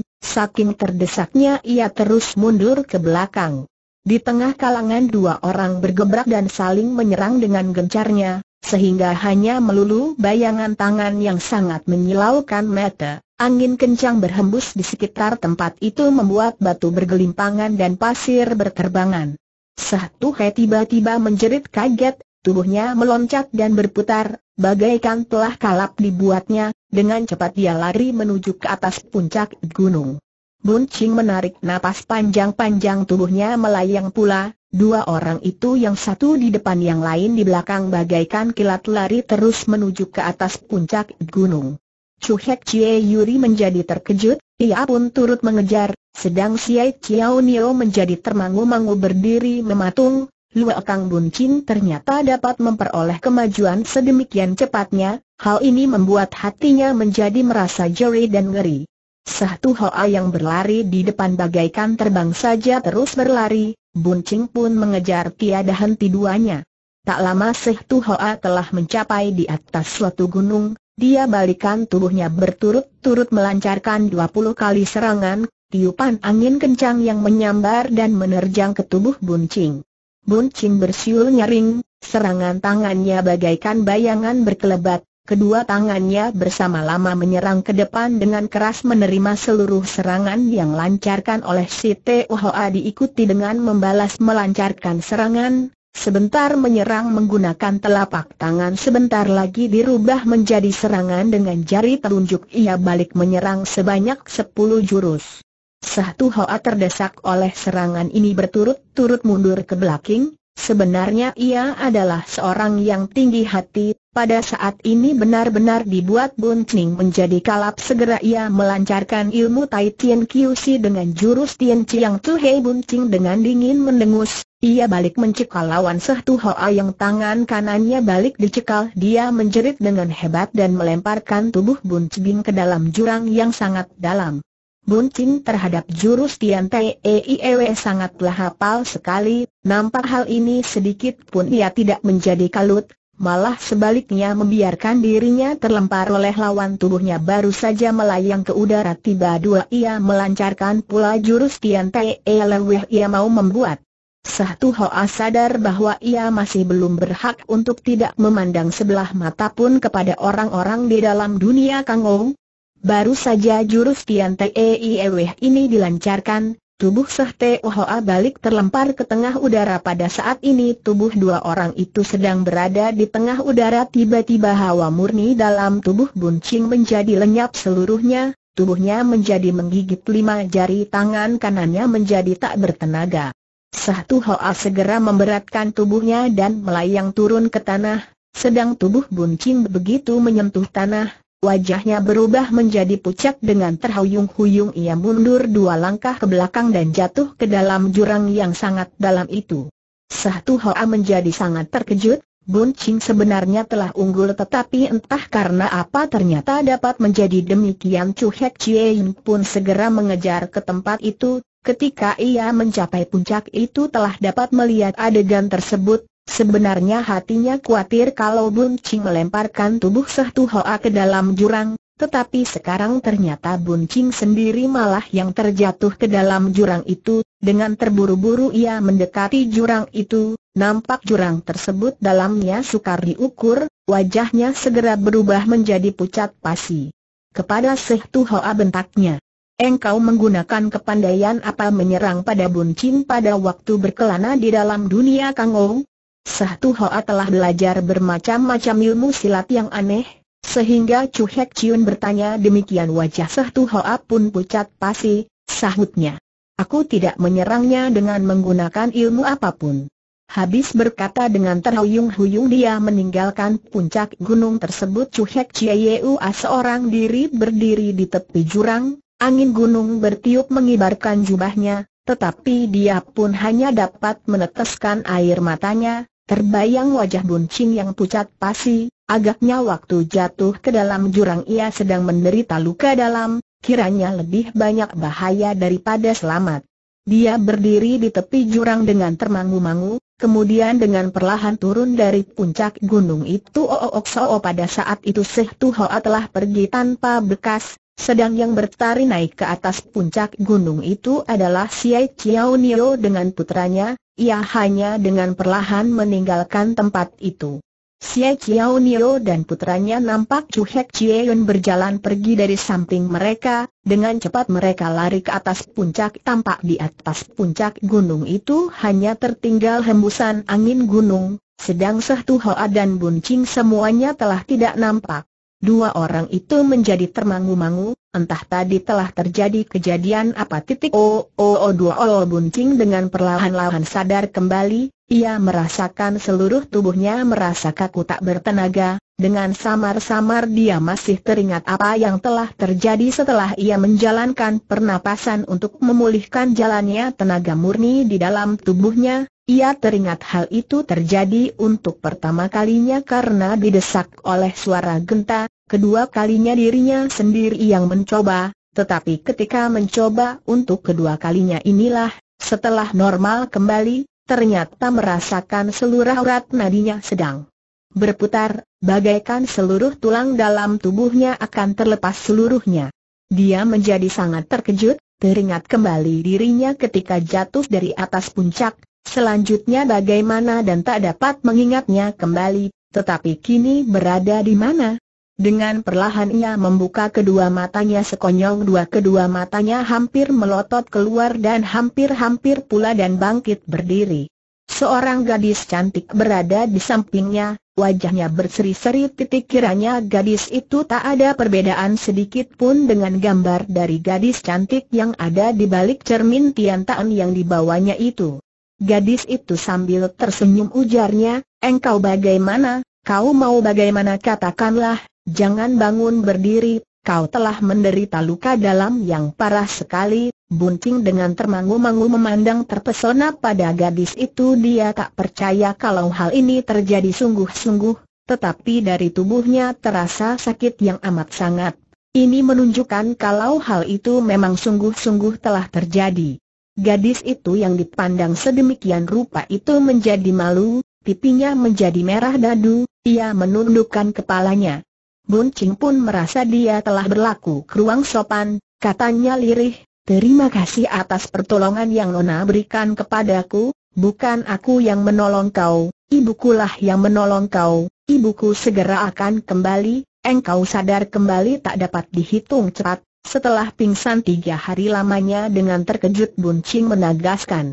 saking terdesaknya ia terus mundur ke belakang. Di tengah kalangan dua orang bergebrak dan saling menyerang dengan gencarnya, sehingga hanya melulu bayangan tangan yang sangat menyilaukan mata. Angin kencang berhembus di sekitar tempat itu membuat batu bergelimpangan dan pasir berterbangan. Satu He tiba-tiba menjerit kaget, tubuhnya meloncat dan berputar, bagaikan telah kalap dibuatnya, dengan cepat dia lari menuju ke atas puncak gunung. Bun Ching menarik napas panjang-panjang tubuhnya melayang pula, dua orang itu yang satu di depan yang lain di belakang bagaikan kilat lari terus menuju ke atas puncak gunung. Chu Hek Chie Yuri menjadi terkejut, ia pun turut mengejar, sedang Siai Chiao Nio menjadi termangu-mangu berdiri mematung, Lua Kang Bun Chin ternyata dapat memperoleh kemajuan sedemikian cepatnya, hal ini membuat hatinya menjadi merasa jeri dan ngeri. Satu Hoa yang berlari di depan bagaikan terbang saja terus berlari, Bun Chin pun mengejar tiada henti duanya. Tak lama Sehtu Hoa telah mencapai di atas suatu gunung, dia balikan tubuhnya berturut-turut melancarkan 20 kali serangan, tiupan angin kencang yang menyambar dan menerjang ke tubuh buncing. Buncing bersiul nyaring, serangan tangannya bagaikan bayangan berkelebat, kedua tangannya bersama lama menyerang ke depan dengan keras menerima seluruh serangan yang lancarkan oleh si T.O.H.A. diikuti dengan membalas melancarkan serangan, Sebentar menyerang menggunakan telapak tangan sebentar lagi dirubah menjadi serangan dengan jari telunjuk ia balik menyerang sebanyak sepuluh jurus. Satu Hoa terdesak oleh serangan ini berturut-turut mundur ke belakang, sebenarnya ia adalah seorang yang tinggi hati, pada saat ini benar-benar dibuat Buncing menjadi kalap segera ia melancarkan ilmu Tai Tian Si dengan jurus Tian Chiang Tuhei Buncing dengan dingin mendengus, ia balik mencekal lawan Sehtu Hoa yang tangan kanannya balik dicekal Dia menjerit dengan hebat dan melemparkan tubuh Bun Cibing ke dalam jurang yang sangat dalam Bun Cing terhadap jurus Tian Tiewe e e sangatlah hafal sekali Nampak hal ini sedikit pun ia tidak menjadi kalut Malah sebaliknya membiarkan dirinya terlempar oleh lawan tubuhnya baru saja melayang ke udara Tiba dua ia melancarkan pula jurus Tian Tiewe e Ia mau membuat satu Hoa sadar bahwa ia masih belum berhak untuk tidak memandang sebelah mata pun kepada orang-orang di dalam dunia Kangou. Baru saja jurus Tian Teieweh e ini dilancarkan, tubuh Sehte Hoa balik terlempar ke tengah udara pada saat ini tubuh dua orang itu sedang berada di tengah udara tiba-tiba hawa murni dalam tubuh Buncing menjadi lenyap seluruhnya, tubuhnya menjadi menggigit lima jari tangan kanannya menjadi tak bertenaga. Satu Hoa segera memberatkan tubuhnya dan melayang turun ke tanah, sedang tubuh buncing begitu menyentuh tanah, wajahnya berubah menjadi pucat dengan terhuyung-huyung ia mundur dua langkah ke belakang dan jatuh ke dalam jurang yang sangat dalam itu. Satu Hoa menjadi sangat terkejut, buncing sebenarnya telah unggul tetapi entah karena apa ternyata dapat menjadi demikian Chu Hek Chien pun segera mengejar ke tempat itu, Ketika ia mencapai puncak itu telah dapat melihat adegan tersebut, sebenarnya hatinya khawatir kalau Bun Ching melemparkan tubuh Sehtu Hoa ke dalam jurang, tetapi sekarang ternyata Bun Ching sendiri malah yang terjatuh ke dalam jurang itu, dengan terburu-buru ia mendekati jurang itu, nampak jurang tersebut dalamnya sukar diukur, wajahnya segera berubah menjadi pucat pasi. Kepada Sehtu Hoa bentaknya. Engkau menggunakan kepandaian apa menyerang pada buncin pada waktu berkelana di dalam dunia Kangou? Tu Hoa telah belajar bermacam-macam ilmu silat yang aneh, sehingga Chu Hek Chiun bertanya demikian wajah Tu Hoa pun pucat pasi, sahutnya. Aku tidak menyerangnya dengan menggunakan ilmu apapun. Habis berkata dengan terhuyung-huyung dia meninggalkan puncak gunung tersebut Chu Hek seorang diri berdiri di tepi jurang, Angin gunung bertiup mengibarkan jubahnya, tetapi dia pun hanya dapat meneteskan air matanya, terbayang wajah buncing yang pucat pasi, agaknya waktu jatuh ke dalam jurang ia sedang menderita luka dalam, kiranya lebih banyak bahaya daripada selamat. Dia berdiri di tepi jurang dengan termangu-mangu, kemudian dengan perlahan turun dari puncak gunung itu Ook oh, o oh, oh, pada saat itu Seh Tuhoa telah pergi tanpa bekas, sedang yang bertari naik ke atas puncak gunung itu adalah Siai Chiao Nio dengan putranya, ia hanya dengan perlahan meninggalkan tempat itu. Siai Chiao Nio dan putranya nampak Chu Hek Chieun berjalan pergi dari samping mereka, dengan cepat mereka lari ke atas puncak tampak di atas puncak gunung itu hanya tertinggal hembusan angin gunung, sedang Seh Hoa dan Buncing semuanya telah tidak nampak. Dua orang itu menjadi termangu-mangu, entah tadi telah terjadi kejadian apa titik o o o dua o buncing dengan perlahan-lahan sadar kembali, ia merasakan seluruh tubuhnya merasa kaku tak bertenaga, dengan samar-samar dia masih teringat apa yang telah terjadi setelah ia menjalankan pernapasan untuk memulihkan jalannya tenaga murni di dalam tubuhnya, ia teringat hal itu terjadi untuk pertama kalinya karena didesak oleh suara genta, kedua kalinya dirinya sendiri yang mencoba, tetapi ketika mencoba untuk kedua kalinya inilah, setelah normal kembali, ternyata merasakan seluruh urat nadinya sedang berputar, bagaikan seluruh tulang dalam tubuhnya akan terlepas seluruhnya. Dia menjadi sangat terkejut, teringat kembali dirinya ketika jatuh dari atas puncak, Selanjutnya bagaimana dan tak dapat mengingatnya kembali, tetapi kini berada di mana? Dengan perlahan ia membuka kedua matanya sekonyong dua kedua matanya hampir melotot keluar dan hampir-hampir pula dan bangkit berdiri. Seorang gadis cantik berada di sampingnya, wajahnya berseri-seri titik kiranya gadis itu tak ada perbedaan sedikit pun dengan gambar dari gadis cantik yang ada di balik cermin tiantaan yang dibawanya itu. Gadis itu sambil tersenyum ujarnya, engkau bagaimana, kau mau bagaimana katakanlah, jangan bangun berdiri, kau telah menderita luka dalam yang parah sekali, bunting dengan termangu-mangu memandang terpesona pada gadis itu dia tak percaya kalau hal ini terjadi sungguh-sungguh, tetapi dari tubuhnya terasa sakit yang amat sangat. Ini menunjukkan kalau hal itu memang sungguh-sungguh telah terjadi. Gadis itu yang dipandang sedemikian rupa itu menjadi malu, pipinya menjadi merah dadu, ia menundukkan kepalanya. Bun Ching pun merasa dia telah berlaku keruang sopan, katanya lirih, terima kasih atas pertolongan yang Nona berikan kepadaku, bukan aku yang menolong kau, ibukulah yang menolong kau, ibuku segera akan kembali, engkau sadar kembali tak dapat dihitung cepat, setelah pingsan tiga hari lamanya dengan terkejut Buncing menegaskan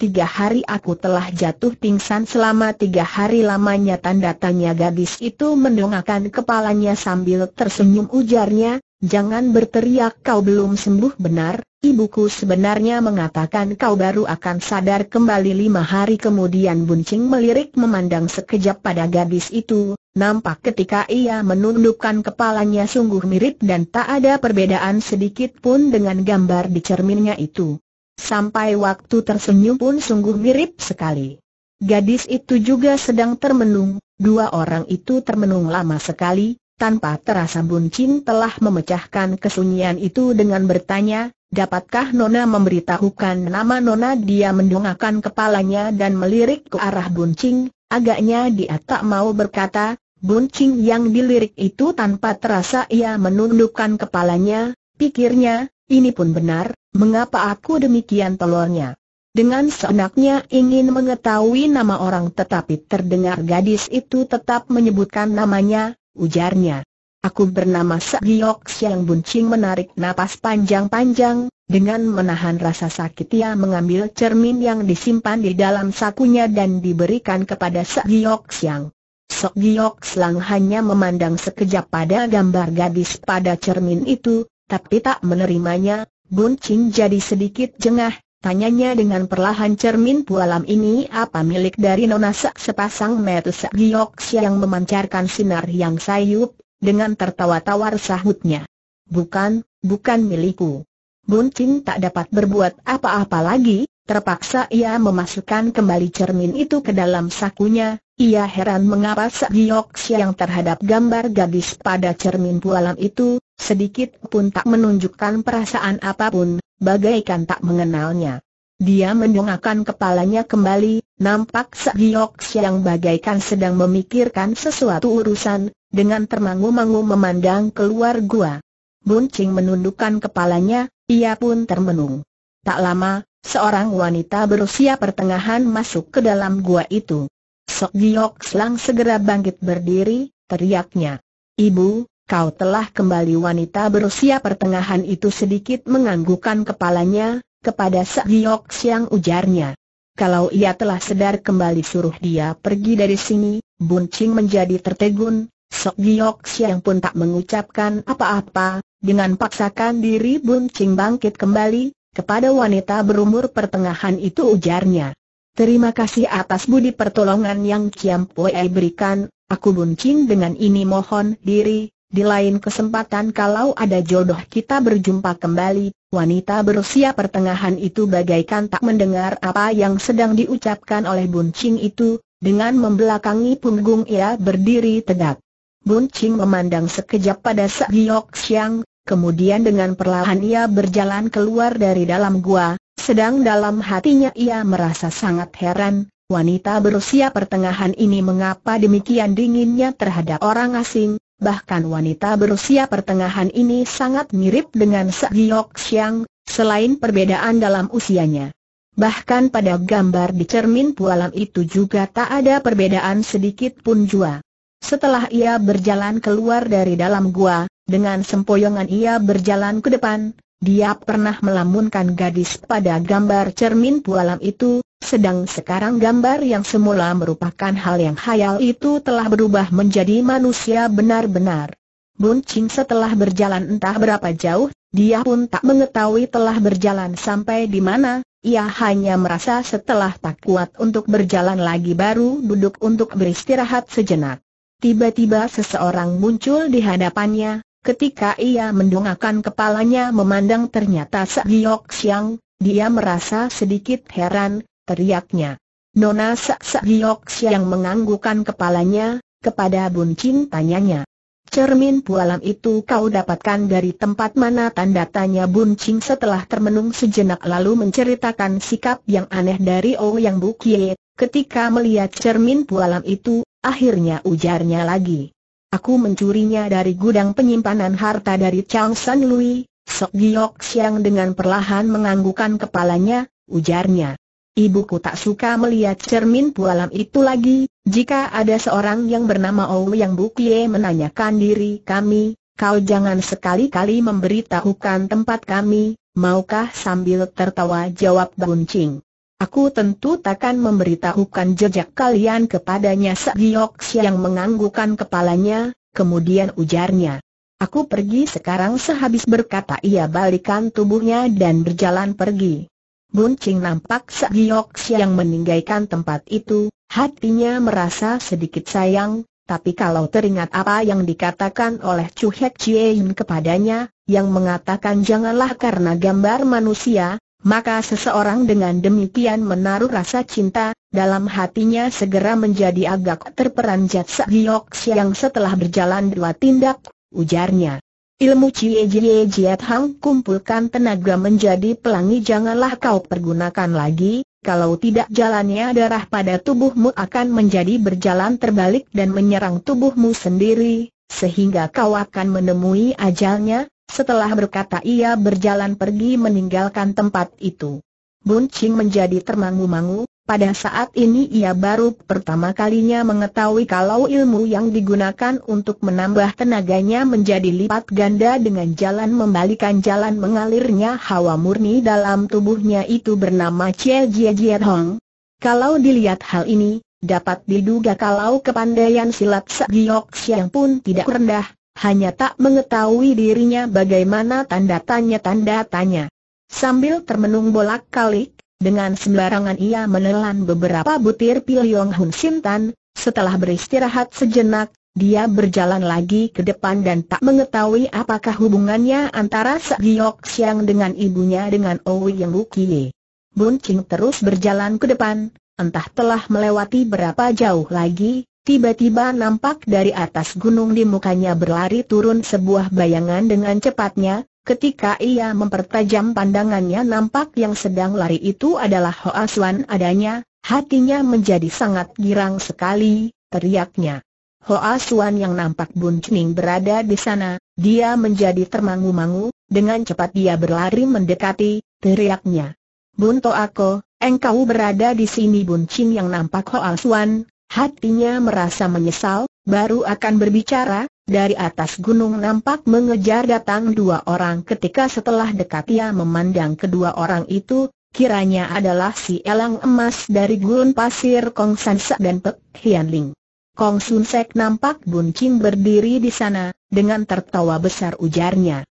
tiga hari aku telah jatuh pingsan selama tiga hari lamanya tanda tanya gadis itu mendongakkan kepalanya sambil tersenyum ujarnya, jangan berteriak kau belum sembuh benar, ibuku sebenarnya mengatakan kau baru akan sadar kembali lima hari kemudian buncing melirik memandang sekejap pada gadis itu, nampak ketika ia menundukkan kepalanya sungguh mirip dan tak ada perbedaan sedikit pun dengan gambar di cerminnya itu. Sampai waktu tersenyum pun sungguh mirip sekali. Gadis itu juga sedang termenung, dua orang itu termenung lama sekali, tanpa terasa Buncin telah memecahkan kesunyian itu dengan bertanya, Dapatkah Nona memberitahukan nama Nona? Dia mendongakkan kepalanya dan melirik ke arah Buncing, agaknya dia tak mau berkata, Buncing yang dilirik itu tanpa terasa ia menundukkan kepalanya, pikirnya, ini pun benar, mengapa aku demikian telurnya? Dengan seenaknya ingin mengetahui nama orang tetapi terdengar gadis itu tetap menyebutkan namanya, ujarnya. Aku bernama Segiok Siang Buncing menarik napas panjang-panjang, dengan menahan rasa sakit ia mengambil cermin yang disimpan di dalam sakunya dan diberikan kepada Segiok Siang. Sok Siang hanya memandang sekejap pada gambar gadis pada cermin itu, tapi tak menerimanya, Bun Chin jadi sedikit jengah, tanyanya dengan perlahan cermin pualam ini apa milik dari Nona Sak sepasang metu Sak yang memancarkan sinar yang sayup, dengan tertawa tawar sahutnya. Bukan, bukan milikku. Bun Chin tak dapat berbuat apa-apa lagi, Terpaksa ia memasukkan kembali cermin itu ke dalam sakunya, ia heran mengapa Sakyok yang terhadap gambar gadis pada cermin pualam itu, sedikit pun tak menunjukkan perasaan apapun, bagaikan tak mengenalnya. Dia mendongakkan kepalanya kembali, nampak Sakyok yang bagaikan sedang memikirkan sesuatu urusan, dengan termangu-mangu memandang keluar gua. Buncing menundukkan kepalanya, ia pun termenung. Tak lama, Seorang wanita berusia pertengahan masuk ke dalam gua itu. Sok Giok Slang segera bangkit berdiri, teriaknya. Ibu, kau telah kembali wanita berusia pertengahan itu sedikit menganggukan kepalanya, kepada Sok Giok Siang ujarnya. Kalau ia telah sedar kembali suruh dia pergi dari sini, Buncing menjadi tertegun, Sok Giok Siang pun tak mengucapkan apa-apa, dengan paksakan diri Buncing bangkit kembali, kepada wanita berumur pertengahan itu ujarnya. Terima kasih atas budi pertolongan yang Kiam Poe berikan, aku buncing dengan ini mohon diri, di lain kesempatan kalau ada jodoh kita berjumpa kembali, wanita berusia pertengahan itu bagaikan tak mendengar apa yang sedang diucapkan oleh buncing itu, dengan membelakangi punggung ia berdiri tegak. Buncing memandang sekejap pada Sa Giok Siang, Kemudian dengan perlahan ia berjalan keluar dari dalam gua, sedang dalam hatinya ia merasa sangat heran, wanita berusia pertengahan ini mengapa demikian dinginnya terhadap orang asing, bahkan wanita berusia pertengahan ini sangat mirip dengan Segiok Siang, selain perbedaan dalam usianya. Bahkan pada gambar di cermin pualam itu juga tak ada perbedaan sedikit pun jua. Setelah ia berjalan keluar dari dalam gua, dengan sempoyongan ia berjalan ke depan, dia pernah melamunkan gadis pada gambar cermin pualam itu, sedang sekarang gambar yang semula merupakan hal yang khayal itu telah berubah menjadi manusia benar-benar. Bun Ching setelah berjalan entah berapa jauh, dia pun tak mengetahui telah berjalan sampai di mana, ia hanya merasa setelah tak kuat untuk berjalan lagi baru duduk untuk beristirahat sejenak. Tiba-tiba seseorang muncul di hadapannya, Ketika ia mendongakkan kepalanya memandang ternyata Seok Siang, dia merasa sedikit heran, teriaknya. Nona Seok Siang menganggukkan kepalanya, kepada Bun Chin tanyanya. Cermin pualam itu kau dapatkan dari tempat mana tanda tanya Bun Chin setelah termenung sejenak lalu menceritakan sikap yang aneh dari Oh Yang Bukie, ketika melihat cermin pualam itu, akhirnya ujarnya lagi. Aku mencurinya dari gudang penyimpanan harta dari Chang San Lui, Sok Giok Siang dengan perlahan menganggukkan kepalanya, ujarnya. Ibuku tak suka melihat cermin pualam itu lagi, jika ada seorang yang bernama Ouyang Bukye menanyakan diri kami, kau jangan sekali-kali memberitahukan tempat kami, maukah sambil tertawa jawab Bun Ching. Aku tentu takkan memberitahukan jejak kalian kepadanya Segiok yang menganggukan kepalanya, kemudian ujarnya. Aku pergi sekarang sehabis berkata ia balikan tubuhnya dan berjalan pergi. Buncing nampak Segiok yang meninggalkan tempat itu, hatinya merasa sedikit sayang, tapi kalau teringat apa yang dikatakan oleh Chu Hek Chien kepadanya, yang mengatakan janganlah karena gambar manusia, maka seseorang dengan demikian menaruh rasa cinta, dalam hatinya segera menjadi agak terperanjat Sakyok yang setelah berjalan dua tindak, ujarnya. Ilmu Cie Jie Jiat Hang kumpulkan tenaga menjadi pelangi janganlah kau pergunakan lagi, kalau tidak jalannya darah pada tubuhmu akan menjadi berjalan terbalik dan menyerang tubuhmu sendiri, sehingga kau akan menemui ajalnya, setelah berkata ia berjalan pergi meninggalkan tempat itu. Bun Ching menjadi termangu-mangu, pada saat ini ia baru pertama kalinya mengetahui kalau ilmu yang digunakan untuk menambah tenaganya menjadi lipat ganda dengan jalan membalikan jalan mengalirnya hawa murni dalam tubuhnya itu bernama Chie Jie Jie Hong. Kalau dilihat hal ini, Dapat diduga kalau kepandaian silat Sagiok Siang pun tidak rendah, hanya tak mengetahui dirinya bagaimana tanda tanya-tanda tanya. Sambil termenung bolak balik dengan sembarangan ia menelan beberapa butir pil Yong Hun Sintan, setelah beristirahat sejenak, dia berjalan lagi ke depan dan tak mengetahui apakah hubungannya antara Sakyok Siang dengan ibunya dengan Owi Yang Wukie. Bun Ching terus berjalan ke depan, entah telah melewati berapa jauh lagi, Tiba-tiba nampak dari atas gunung di mukanya berlari turun sebuah bayangan dengan cepatnya, ketika ia mempertajam pandangannya nampak yang sedang lari itu adalah Hoa Suan adanya, hatinya menjadi sangat girang sekali, teriaknya. Hoa Suan yang nampak Bun Cening berada di sana, dia menjadi termangu-mangu, dengan cepat dia berlari mendekati, teriaknya. Bun Toako, engkau berada di sini Bun yang nampak Hoa Suan, Hatinya merasa menyesal, baru akan berbicara, dari atas gunung nampak mengejar datang dua orang ketika setelah dekat ia memandang kedua orang itu, kiranya adalah si elang emas dari gun pasir Kong Sek dan Pek Hian Ling. Kong Sun Sek nampak Buncing berdiri di sana, dengan tertawa besar ujarnya.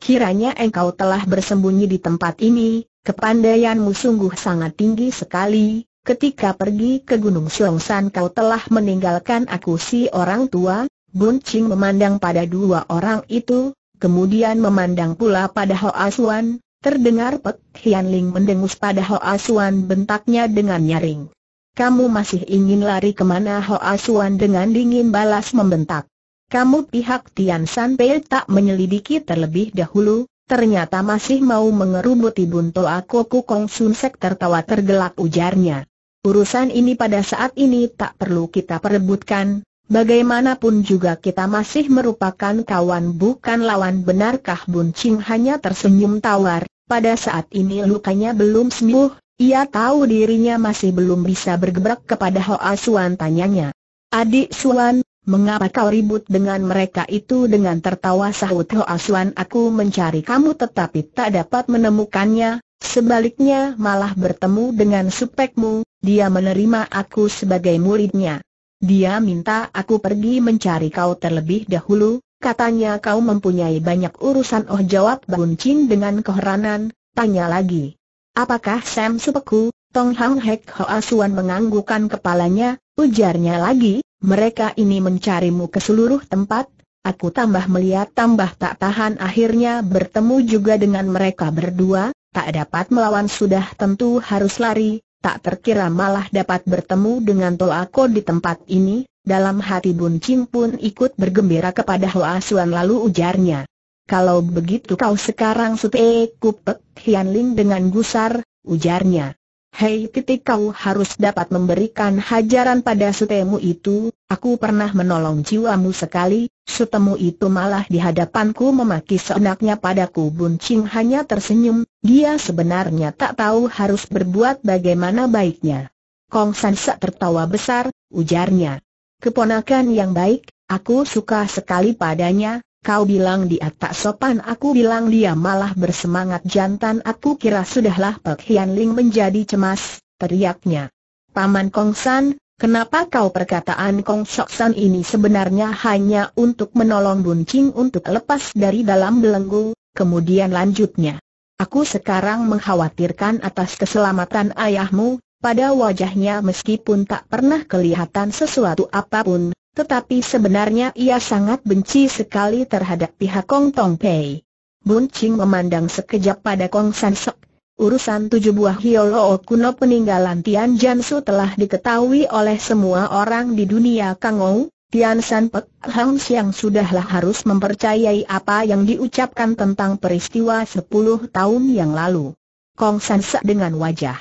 Kiranya engkau telah bersembunyi di tempat ini, kepandaianmu sungguh sangat tinggi sekali, ketika pergi ke Gunung Xiongsan kau telah meninggalkan aku si orang tua, Bun Ching memandang pada dua orang itu, kemudian memandang pula pada Ho Asuan, terdengar Pek Hian Ling mendengus pada Ho Asuan bentaknya dengan nyaring. Kamu masih ingin lari kemana Ho Asuan dengan dingin balas membentak. Kamu pihak Tian San Pei tak menyelidiki terlebih dahulu, ternyata masih mau mengerubuti bunto aku Kukong Sun Sek tertawa tergelak ujarnya. Urusan ini pada saat ini tak perlu kita perebutkan, bagaimanapun juga kita masih merupakan kawan bukan lawan benarkah Bun Ching hanya tersenyum tawar, pada saat ini lukanya belum sembuh, ia tahu dirinya masih belum bisa bergebrak kepada Hoa Suan tanyanya. Adik Suan, mengapa kau ribut dengan mereka itu dengan tertawa sahut Ho Suan aku mencari kamu tetapi tak dapat menemukannya, Sebaliknya malah bertemu dengan supekmu, dia menerima aku sebagai muridnya. Dia minta aku pergi mencari kau terlebih dahulu, katanya kau mempunyai banyak urusan oh jawab Bun Chin dengan keheranan, tanya lagi. Apakah Sam Supeku, Tong Hang Hek Ho Asuan menganggukan kepalanya, ujarnya lagi, mereka ini mencarimu ke seluruh tempat, aku tambah melihat tambah tak tahan akhirnya bertemu juga dengan mereka berdua, tak dapat melawan sudah tentu harus lari, tak terkira malah dapat bertemu dengan Toako di tempat ini, dalam hati Bun Ching pun ikut bergembira kepada Hoa Suan lalu ujarnya. Kalau begitu kau sekarang sudah kupek Hian Ling dengan gusar, ujarnya. Hei titik kau harus dapat memberikan hajaran pada sutemu itu, aku pernah menolong jiwamu sekali, Sutemu itu malah di hadapanku memaki seenaknya padaku Bun Ching hanya tersenyum, dia sebenarnya tak tahu harus berbuat bagaimana baiknya. Kong San Sa tertawa besar, ujarnya. Keponakan yang baik, aku suka sekali padanya, kau bilang dia tak sopan aku bilang dia malah bersemangat jantan aku kira sudahlah Pek Hian Ling menjadi cemas, teriaknya. Paman Kong San, Kenapa kau perkataan Kong Shoxan San ini sebenarnya hanya untuk menolong Bun Ching untuk lepas dari dalam belenggu, kemudian lanjutnya. Aku sekarang mengkhawatirkan atas keselamatan ayahmu, pada wajahnya meskipun tak pernah kelihatan sesuatu apapun, tetapi sebenarnya ia sangat benci sekali terhadap pihak Kong Tong Pei. Bun Ching memandang sekejap pada Kong San Sok Urusan tujuh buah Hiolo kuno peninggalan Tian Jansu telah diketahui oleh semua orang di dunia Kangou, Tian San Pek Hang Siang sudahlah harus mempercayai apa yang diucapkan tentang peristiwa sepuluh tahun yang lalu. Kong San Se dengan wajah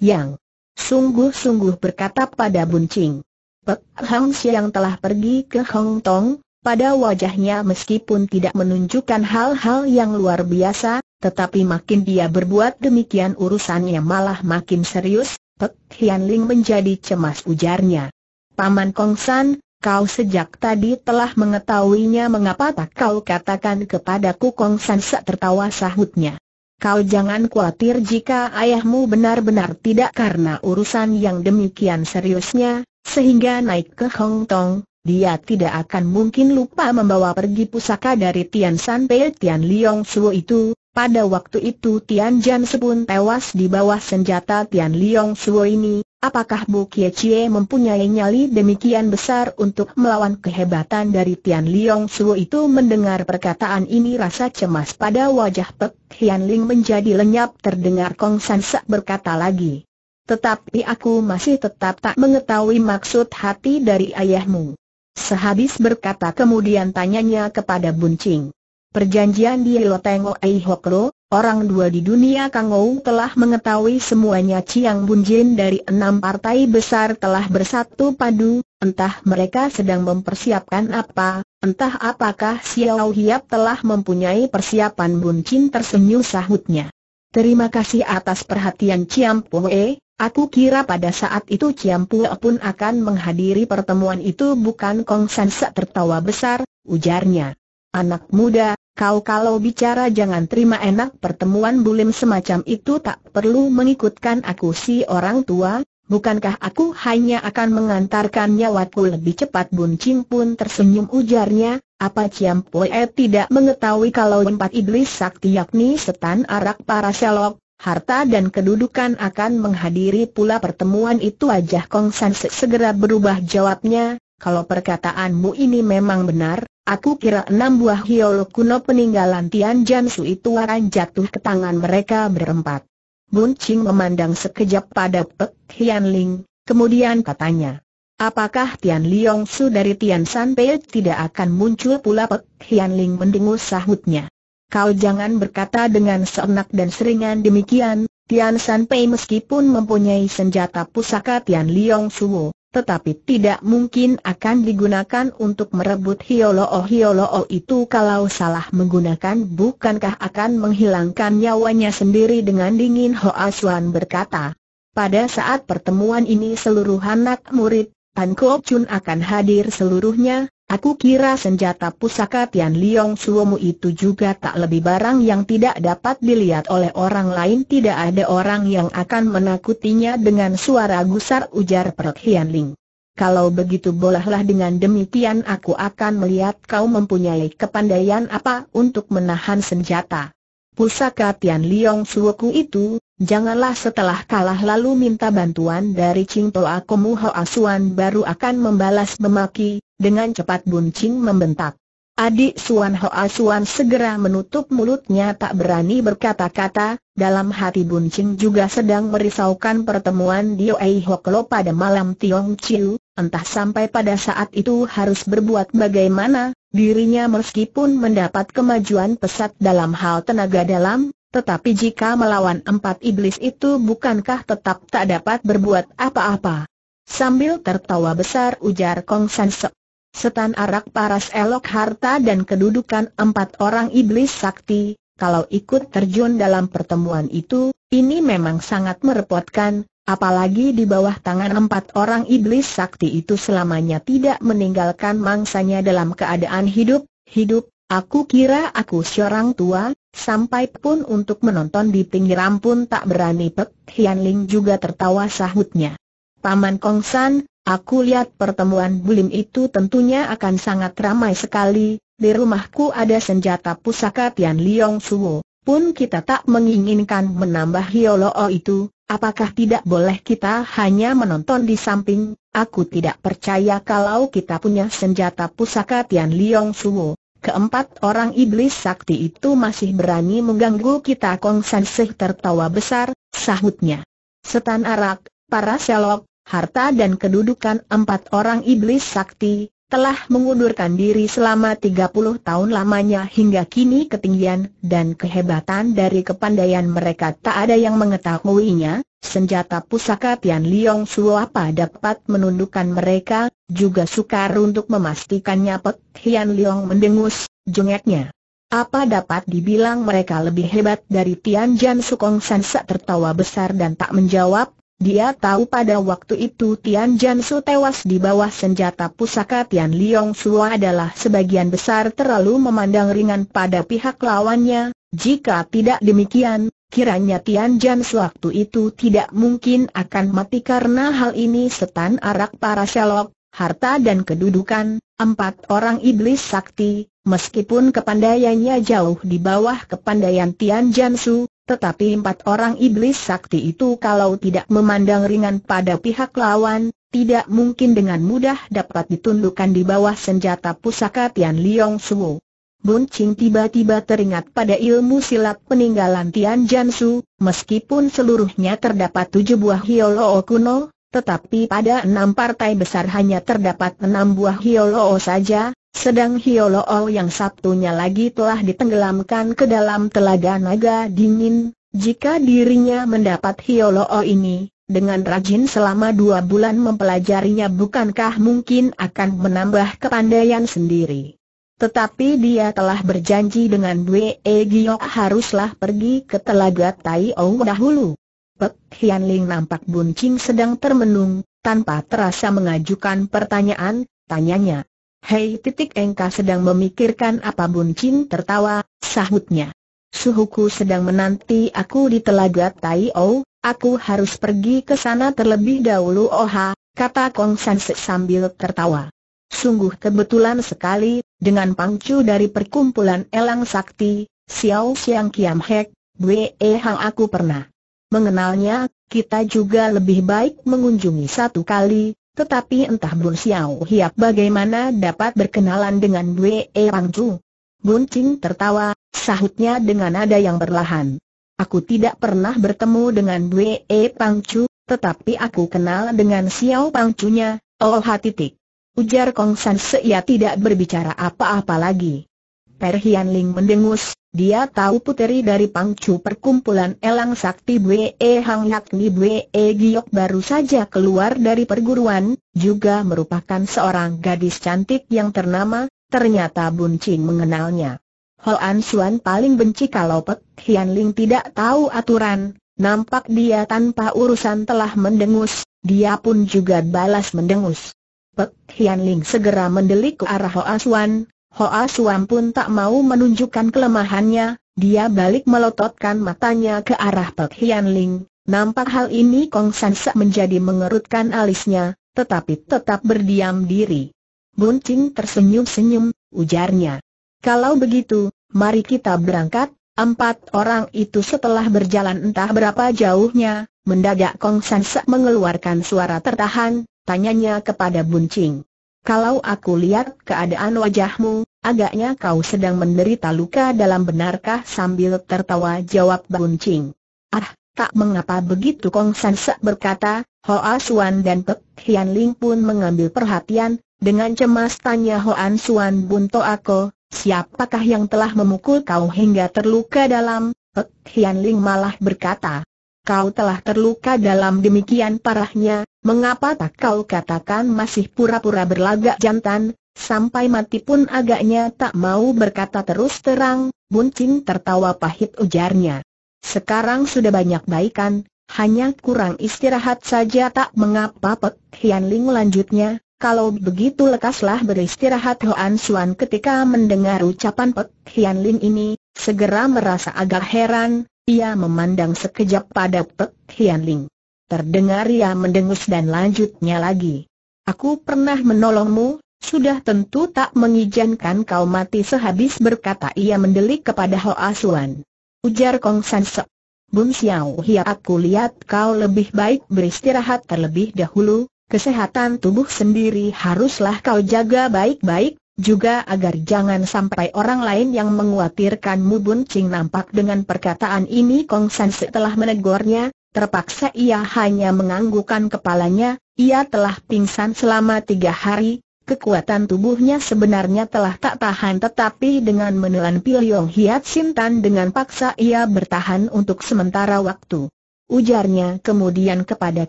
yang sungguh-sungguh berkata pada Buncing. Pek Hang Siang telah pergi ke Hong Tong, pada wajahnya meskipun tidak menunjukkan hal-hal yang luar biasa, tetapi makin dia berbuat demikian urusannya malah makin serius, Pek Hian Ling menjadi cemas ujarnya. Paman Kongsan, kau sejak tadi telah mengetahuinya mengapa tak kau katakan kepadaku Kongsan sak tertawa sahutnya. Kau jangan khawatir jika ayahmu benar-benar tidak karena urusan yang demikian seriusnya, sehingga naik ke Hong Tong, dia tidak akan mungkin lupa membawa pergi pusaka dari Tian San Pei Tian Liong Suo itu, pada waktu itu Tian Jan Sepun tewas di bawah senjata Tian Liong Suo ini, apakah Bu Kie Chie mempunyai nyali demikian besar untuk melawan kehebatan dari Tian Liong Suo itu mendengar perkataan ini rasa cemas pada wajah Pek Hian Ling menjadi lenyap terdengar Kong San Sa berkata lagi. Tetapi aku masih tetap tak mengetahui maksud hati dari ayahmu. Sehabis berkata kemudian tanyanya kepada Buncing. Perjanjian di Lotengo Eihoklo, orang dua di dunia Kangou telah mengetahui semuanya Chiang Bunjin dari enam partai besar telah bersatu padu, entah mereka sedang mempersiapkan apa, entah apakah Xiao Hiap telah mempunyai persiapan Bunjin tersenyum sahutnya. Terima kasih atas perhatian Chiam Pue, Aku kira pada saat itu Ciam Pue pun akan menghadiri pertemuan itu bukan Kong Sansa tertawa besar, ujarnya. Anak muda, Kau kalau bicara jangan terima enak pertemuan bulim semacam itu tak perlu mengikutkan aku si orang tua, bukankah aku hanya akan mengantarkan nyawaku lebih cepat Bun pun tersenyum ujarnya, apa Ciam Poe tidak mengetahui kalau empat iblis sakti yakni setan arak para selok, harta dan kedudukan akan menghadiri pula pertemuan itu wajah Kong San segera berubah jawabnya, kalau perkataanmu ini memang benar, Aku kira enam buah hiol kuno peninggalan Tian Jansu itu akan jatuh ke tangan mereka berempat. Bun Ching memandang sekejap pada Pek Hian Ling, kemudian katanya, Apakah Tian Liong Su dari Tian San Pei tidak akan muncul pula Pek Hian Ling mendengus sahutnya. Kau jangan berkata dengan seenak dan seringan demikian, Tian San Pei meskipun mempunyai senjata pusaka Tian Liong Suwo tetapi tidak mungkin akan digunakan untuk merebut Hiolo-o itu kalau salah menggunakan bukankah akan menghilangkan nyawanya sendiri dengan dingin Hoa Suan berkata. Pada saat pertemuan ini seluruh anak murid, Tan Kuo Chun akan hadir seluruhnya, Aku kira senjata pusaka Tian Liong Suomu itu juga tak lebih barang yang tidak dapat dilihat oleh orang lain Tidak ada orang yang akan menakutinya dengan suara gusar ujar Perut Hian Ling Kalau begitu bolehlah dengan demikian aku akan melihat kau mempunyai kepandaian apa untuk menahan senjata Pusaka Tian Liong Suoku itu Janganlah setelah kalah lalu minta bantuan dari Ching Toa Komu Ho Asuan baru akan membalas memaki, dengan cepat Bun Ching membentak. Adik Suan Ho Asuan segera menutup mulutnya tak berani berkata-kata, dalam hati Bun Ching juga sedang merisaukan pertemuan Dio Ei Ho pada malam Tiong Chiu, entah sampai pada saat itu harus berbuat bagaimana, dirinya meskipun mendapat kemajuan pesat dalam hal tenaga dalam, tetapi jika melawan empat iblis itu bukankah tetap tak dapat berbuat apa-apa? Sambil tertawa besar ujar Kong San Se. Setan arak paras elok harta dan kedudukan empat orang iblis sakti, kalau ikut terjun dalam pertemuan itu, ini memang sangat merepotkan, apalagi di bawah tangan empat orang iblis sakti itu selamanya tidak meninggalkan mangsanya dalam keadaan hidup, hidup, Aku kira aku seorang tua, sampai pun untuk menonton di pinggiran pun tak berani Pek Hian Ling juga tertawa sahutnya. Paman Kong San, aku lihat pertemuan bulim itu tentunya akan sangat ramai sekali, di rumahku ada senjata pusaka Tian Liong Suo, pun kita tak menginginkan menambah Hioloo itu, apakah tidak boleh kita hanya menonton di samping, aku tidak percaya kalau kita punya senjata pusaka Tian Liong Suo Keempat orang iblis sakti itu masih berani mengganggu kita Kong San Sih tertawa besar, sahutnya. Setan arak, para selok, harta dan kedudukan empat orang iblis sakti, telah mengundurkan diri selama 30 tahun lamanya hingga kini ketinggian dan kehebatan dari kepandaian mereka tak ada yang mengetahuinya, senjata pusaka Tian Liong Suapa dapat menundukkan mereka, juga sukar untuk memastikannya Pek Tian Liong mendengus, jengeknya. Apa dapat dibilang mereka lebih hebat dari Tian Jan Sukong Sansa tertawa besar dan tak menjawab, dia tahu pada waktu itu Tian Jansu tewas di bawah senjata pusaka Tian Liong Sua adalah sebagian besar terlalu memandang ringan pada pihak lawannya, jika tidak demikian, kiranya Tian Jansu waktu itu tidak mungkin akan mati karena hal ini setan arak para selok, harta dan kedudukan, empat orang iblis sakti, meskipun kepandaiannya jauh di bawah kepandaian Tian Jansu, tetapi empat orang iblis sakti itu kalau tidak memandang ringan pada pihak lawan, tidak mungkin dengan mudah dapat ditundukkan di bawah senjata pusaka Tian Liong Suo. Bun Ching tiba-tiba teringat pada ilmu silat peninggalan Tian Jansu, meskipun seluruhnya terdapat tujuh buah o kuno, tetapi pada enam partai besar hanya terdapat enam buah o saja, sedang Hioloo yang satunya lagi telah ditenggelamkan ke dalam telaga naga dingin, jika dirinya mendapat Hioloo ini, dengan rajin selama dua bulan mempelajarinya bukankah mungkin akan menambah kepandaian sendiri. Tetapi dia telah berjanji dengan Bwe e Gio haruslah pergi ke telaga Tai O dahulu. Pek Hian Ling nampak buncing sedang termenung, tanpa terasa mengajukan pertanyaan, tanyanya. Hei titik Engkau sedang memikirkan apa buncin tertawa, sahutnya. Suhuku sedang menanti aku di telaga Tai O, aku harus pergi ke sana terlebih dahulu oha, kata Kong San sambil tertawa. Sungguh kebetulan sekali, dengan pangcu dari perkumpulan Elang Sakti, Xiao Xiang Kiam Hek, Bwe e Hang aku pernah mengenalnya, kita juga lebih baik mengunjungi satu kali, tetapi entah Bun Xiao Hiap bagaimana dapat berkenalan dengan Wei Erang Chu. Bun Qing tertawa, sahutnya dengan nada yang berlahan. Aku tidak pernah bertemu dengan Wei Erang Chu, tetapi aku kenal dengan Xiao Pang Chu-nya, oh titik. Ujar Kong San Seia tidak berbicara apa-apa lagi. Per Hian Ling mendengus, dia tahu puteri dari pangcu perkumpulan Elang Sakti Bwe e Hang yakni Bwe e Giok baru saja keluar dari perguruan, juga merupakan seorang gadis cantik yang ternama, ternyata Bun Ching mengenalnya. Hoan Suan paling benci kalau Pek Hian Ling tidak tahu aturan, nampak dia tanpa urusan telah mendengus, dia pun juga balas mendengus. Pek Hian Ling segera mendelik ke arah Hoan Suan, Hoa Suam pun tak mau menunjukkan kelemahannya, dia balik melototkan matanya ke arah Pek Hian Ling. Nampak hal ini Kong San Sa menjadi mengerutkan alisnya, tetapi tetap berdiam diri. Bunting tersenyum-senyum, ujarnya. Kalau begitu, mari kita berangkat. Empat orang itu setelah berjalan entah berapa jauhnya, mendadak Kong San Sa mengeluarkan suara tertahan, tanyanya kepada Bunting. Kalau aku lihat keadaan wajahmu, agaknya kau sedang menderita luka dalam benarkah sambil tertawa jawab Bun Ching. Ah, tak mengapa begitu Kong Sansa berkata, Hoa Suan dan Pek Hian Ling pun mengambil perhatian, dengan cemas tanya Hoan Suan Bunto To Ako, siapakah yang telah memukul kau hingga terluka dalam, Pek Hian Ling malah berkata, kau telah terluka dalam demikian parahnya, mengapa tak kau katakan masih pura-pura berlagak jantan, sampai mati pun agaknya tak mau berkata terus terang, buncing tertawa pahit ujarnya. Sekarang sudah banyak baikan, hanya kurang istirahat saja tak mengapa Pek Hian lanjutnya, kalau begitu lekaslah beristirahat Hoan Suan ketika mendengar ucapan Pek Hian ini, segera merasa agak heran, ia memandang sekejap pada Pek Hian Ling. Terdengar ia mendengus dan lanjutnya lagi. Aku pernah menolongmu, sudah tentu tak mengizinkan kau mati sehabis berkata ia mendelik kepada Hoa Suan. Ujar Kong San Se. Bun Xiao Hia aku lihat kau lebih baik beristirahat terlebih dahulu, kesehatan tubuh sendiri haruslah kau jaga baik-baik, juga agar jangan sampai orang lain yang menguatirkanmu Bun Ching nampak dengan perkataan ini Kong San setelah menegurnya, terpaksa ia hanya menganggukkan kepalanya, ia telah pingsan selama tiga hari, kekuatan tubuhnya sebenarnya telah tak tahan tetapi dengan menelan pil Yong Hiat Sintan dengan paksa ia bertahan untuk sementara waktu. Ujarnya kemudian kepada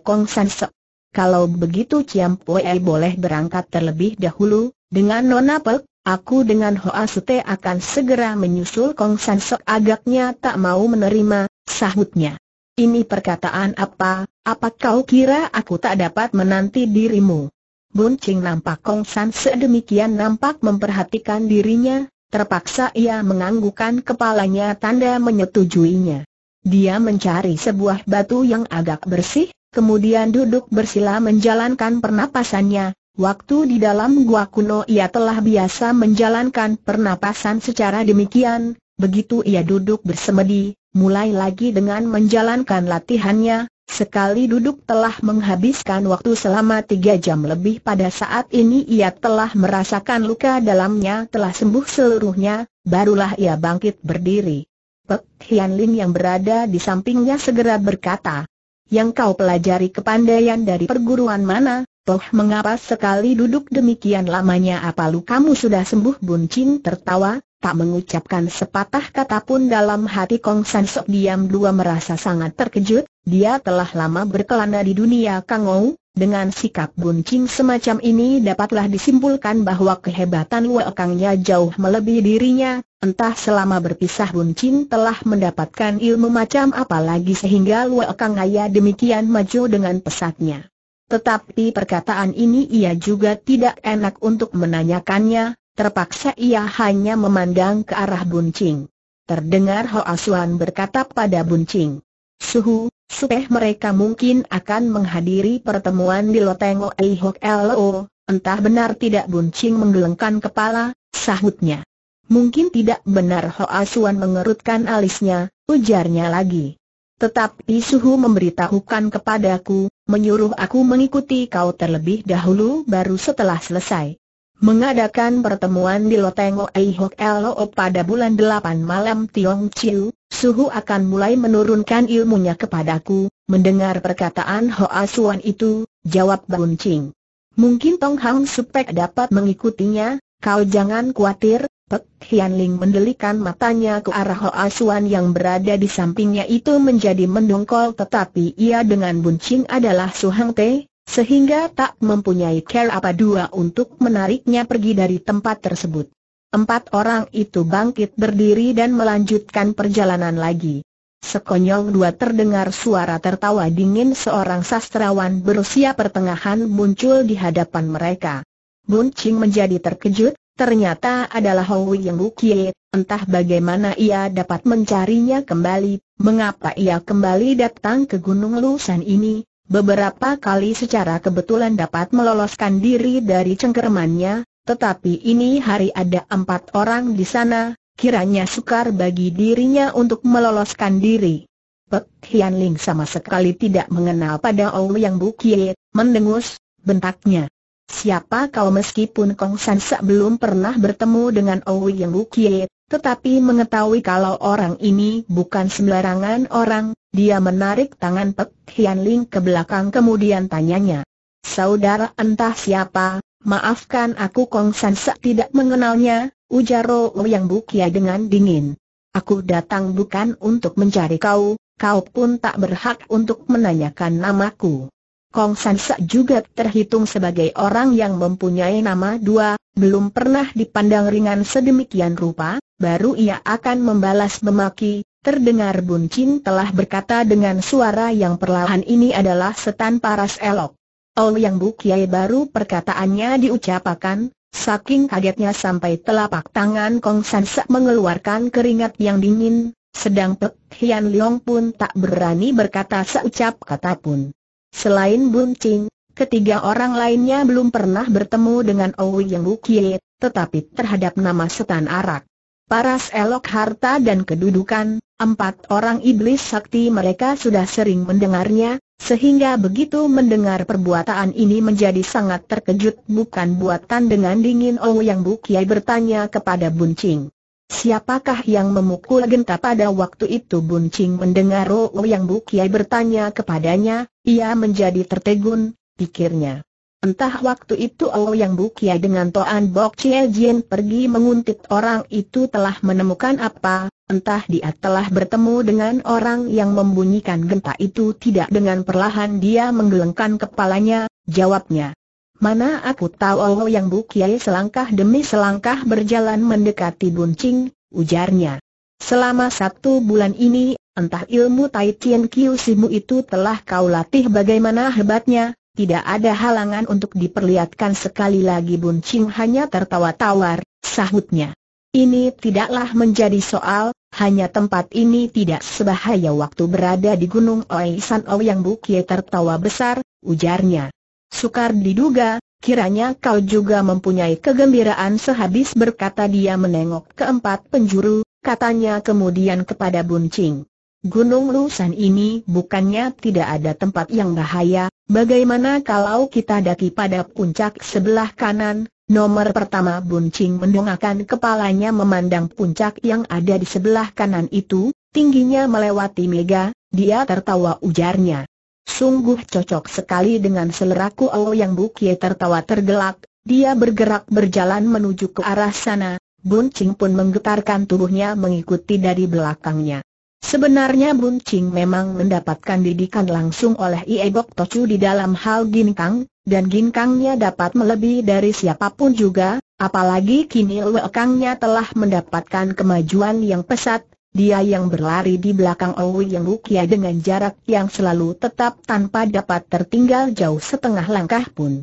Kong San Se, kalau begitu Ciam Pue boleh berangkat terlebih dahulu, dengan Nona Pek, aku dengan Hoa Sute akan segera menyusul Kong San Sok agaknya tak mau menerima, sahutnya. Ini perkataan apa, apa kau kira aku tak dapat menanti dirimu? Ching nampak Kong San sedemikian nampak memperhatikan dirinya, terpaksa ia menganggukan kepalanya tanda menyetujuinya. Dia mencari sebuah batu yang agak bersih, kemudian duduk bersila menjalankan pernapasannya, Waktu di dalam gua kuno ia telah biasa menjalankan pernapasan secara demikian, begitu ia duduk bersemedi, mulai lagi dengan menjalankan latihannya, sekali duduk telah menghabiskan waktu selama tiga jam lebih pada saat ini ia telah merasakan luka dalamnya telah sembuh seluruhnya, barulah ia bangkit berdiri. Pek Hian yang berada di sampingnya segera berkata, yang kau pelajari kepandaian dari perguruan mana, Toh mengapa sekali duduk demikian lamanya apa lu kamu sudah sembuh Bun Chin tertawa, tak mengucapkan sepatah kata pun dalam hati Kong San Sok diam dua merasa sangat terkejut, dia telah lama berkelana di dunia Kangou, dengan sikap Bun Chin semacam ini dapatlah disimpulkan bahwa kehebatan Luekangnya jauh melebihi dirinya, entah selama berpisah Bun Chin telah mendapatkan ilmu macam apa lagi sehingga Kang ayah demikian maju dengan pesatnya. Tetapi perkataan ini ia juga tidak enak untuk menanyakannya, terpaksa ia hanya memandang ke arah Buncing. Terdengar Hoa Suan berkata pada Buncing, Suhu, supaya mereka mungkin akan menghadiri pertemuan di Loteng Oei Hok Lo, entah benar tidak Buncing menggelengkan kepala, sahutnya. Mungkin tidak benar Hoa Suan mengerutkan alisnya, ujarnya lagi. Tetapi Suhu memberitahukan kepadaku, menyuruh aku mengikuti kau terlebih dahulu baru setelah selesai. Mengadakan pertemuan di Loteng Oei Hok pada bulan 8 malam Tiong Chiu, Suhu akan mulai menurunkan ilmunya kepadaku, mendengar perkataan Hoa Suan itu, jawab Bun Ching. Mungkin Tong Hang Supek dapat mengikutinya, kau jangan khawatir, Pek Hian mendelikan matanya ke arah Hoa Suan yang berada di sampingnya itu menjadi mendongkol tetapi ia dengan buncing adalah Su Hang Te, sehingga tak mempunyai care apa dua untuk menariknya pergi dari tempat tersebut. Empat orang itu bangkit berdiri dan melanjutkan perjalanan lagi. Sekonyong dua terdengar suara tertawa dingin seorang sastrawan berusia pertengahan muncul di hadapan mereka. Buncing menjadi terkejut, ternyata adalah Hong Yang bukit. entah bagaimana ia dapat mencarinya kembali, mengapa ia kembali datang ke Gunung Lusan ini, beberapa kali secara kebetulan dapat meloloskan diri dari cengkermannya, tetapi ini hari ada empat orang di sana, kiranya sukar bagi dirinya untuk meloloskan diri. Pek Hian Ling sama sekali tidak mengenal pada Hou Yang Bukie, mendengus, bentaknya. Siapa kau meskipun Kong Sansa belum pernah bertemu dengan Owi Yang Wukie, tetapi mengetahui kalau orang ini bukan sembarangan orang, dia menarik tangan Pek Hian Ling ke belakang kemudian tanyanya. Saudara entah siapa, maafkan aku Kong Sansa tidak mengenalnya, ujar Owi Yang Wukie dengan dingin. Aku datang bukan untuk mencari kau, kau pun tak berhak untuk menanyakan namaku. Kong San Sak juga terhitung sebagai orang yang mempunyai nama dua, belum pernah dipandang ringan sedemikian rupa, baru ia akan membalas memaki, terdengar Bun Chin telah berkata dengan suara yang perlahan ini adalah setan paras elok. Oh yang Bu Kiai baru perkataannya diucapkan, saking kagetnya sampai telapak tangan Kong San Sak mengeluarkan keringat yang dingin, sedang Pek Hian Leong pun tak berani berkata seucap kata pun. Selain Bun Ching, ketiga orang lainnya belum pernah bertemu dengan Owi Yang tetapi terhadap nama Setan Arak. Paras elok harta dan kedudukan, empat orang iblis sakti mereka sudah sering mendengarnya, sehingga begitu mendengar perbuatan ini menjadi sangat terkejut bukan buatan dengan dingin Owi Yang bertanya kepada Ching. Siapakah yang memukul genta pada waktu itu Buncing mendengar Ro yang Kiai bertanya kepadanya, ia menjadi tertegun, pikirnya. Entah waktu itu Oh Yang Kiai dengan Toan Bok Chie Jin pergi menguntit orang itu telah menemukan apa, entah dia telah bertemu dengan orang yang membunyikan genta itu tidak dengan perlahan dia menggelengkan kepalanya, jawabnya, Mana aku tahu Ong yang Kiai selangkah demi selangkah berjalan mendekati buncing, ujarnya. Selama satu bulan ini, entah ilmu Tai Tien Kiu Simu itu telah kau latih bagaimana hebatnya, tidak ada halangan untuk diperlihatkan sekali lagi buncing hanya tertawa tawar, sahutnya. Ini tidaklah menjadi soal, hanya tempat ini tidak sebahaya waktu berada di Gunung Oisan Ow yang bukie tertawa besar, ujarnya. Sukar diduga, kiranya kau juga mempunyai kegembiraan sehabis berkata dia menengok keempat penjuru, katanya kemudian kepada Buncing. Gunung Lusan ini bukannya tidak ada tempat yang bahaya, bagaimana kalau kita daki pada puncak sebelah kanan? Nomor pertama Buncing mendongakkan kepalanya memandang puncak yang ada di sebelah kanan itu, tingginya melewati mega, dia tertawa ujarnya. Sungguh cocok sekali dengan seleraku Yang Bukie tertawa tergelak, dia bergerak berjalan menuju ke arah sana, Bun Ching pun menggetarkan tubuhnya mengikuti dari belakangnya. Sebenarnya Bun Ching memang mendapatkan didikan langsung oleh Ie Bok Tocu di dalam hal ginkang, dan ginkangnya dapat melebihi dari siapapun juga, apalagi kini lekangnya telah mendapatkan kemajuan yang pesat, dia yang berlari di belakang yang Rukia dengan jarak yang selalu tetap tanpa dapat tertinggal jauh setengah langkah pun.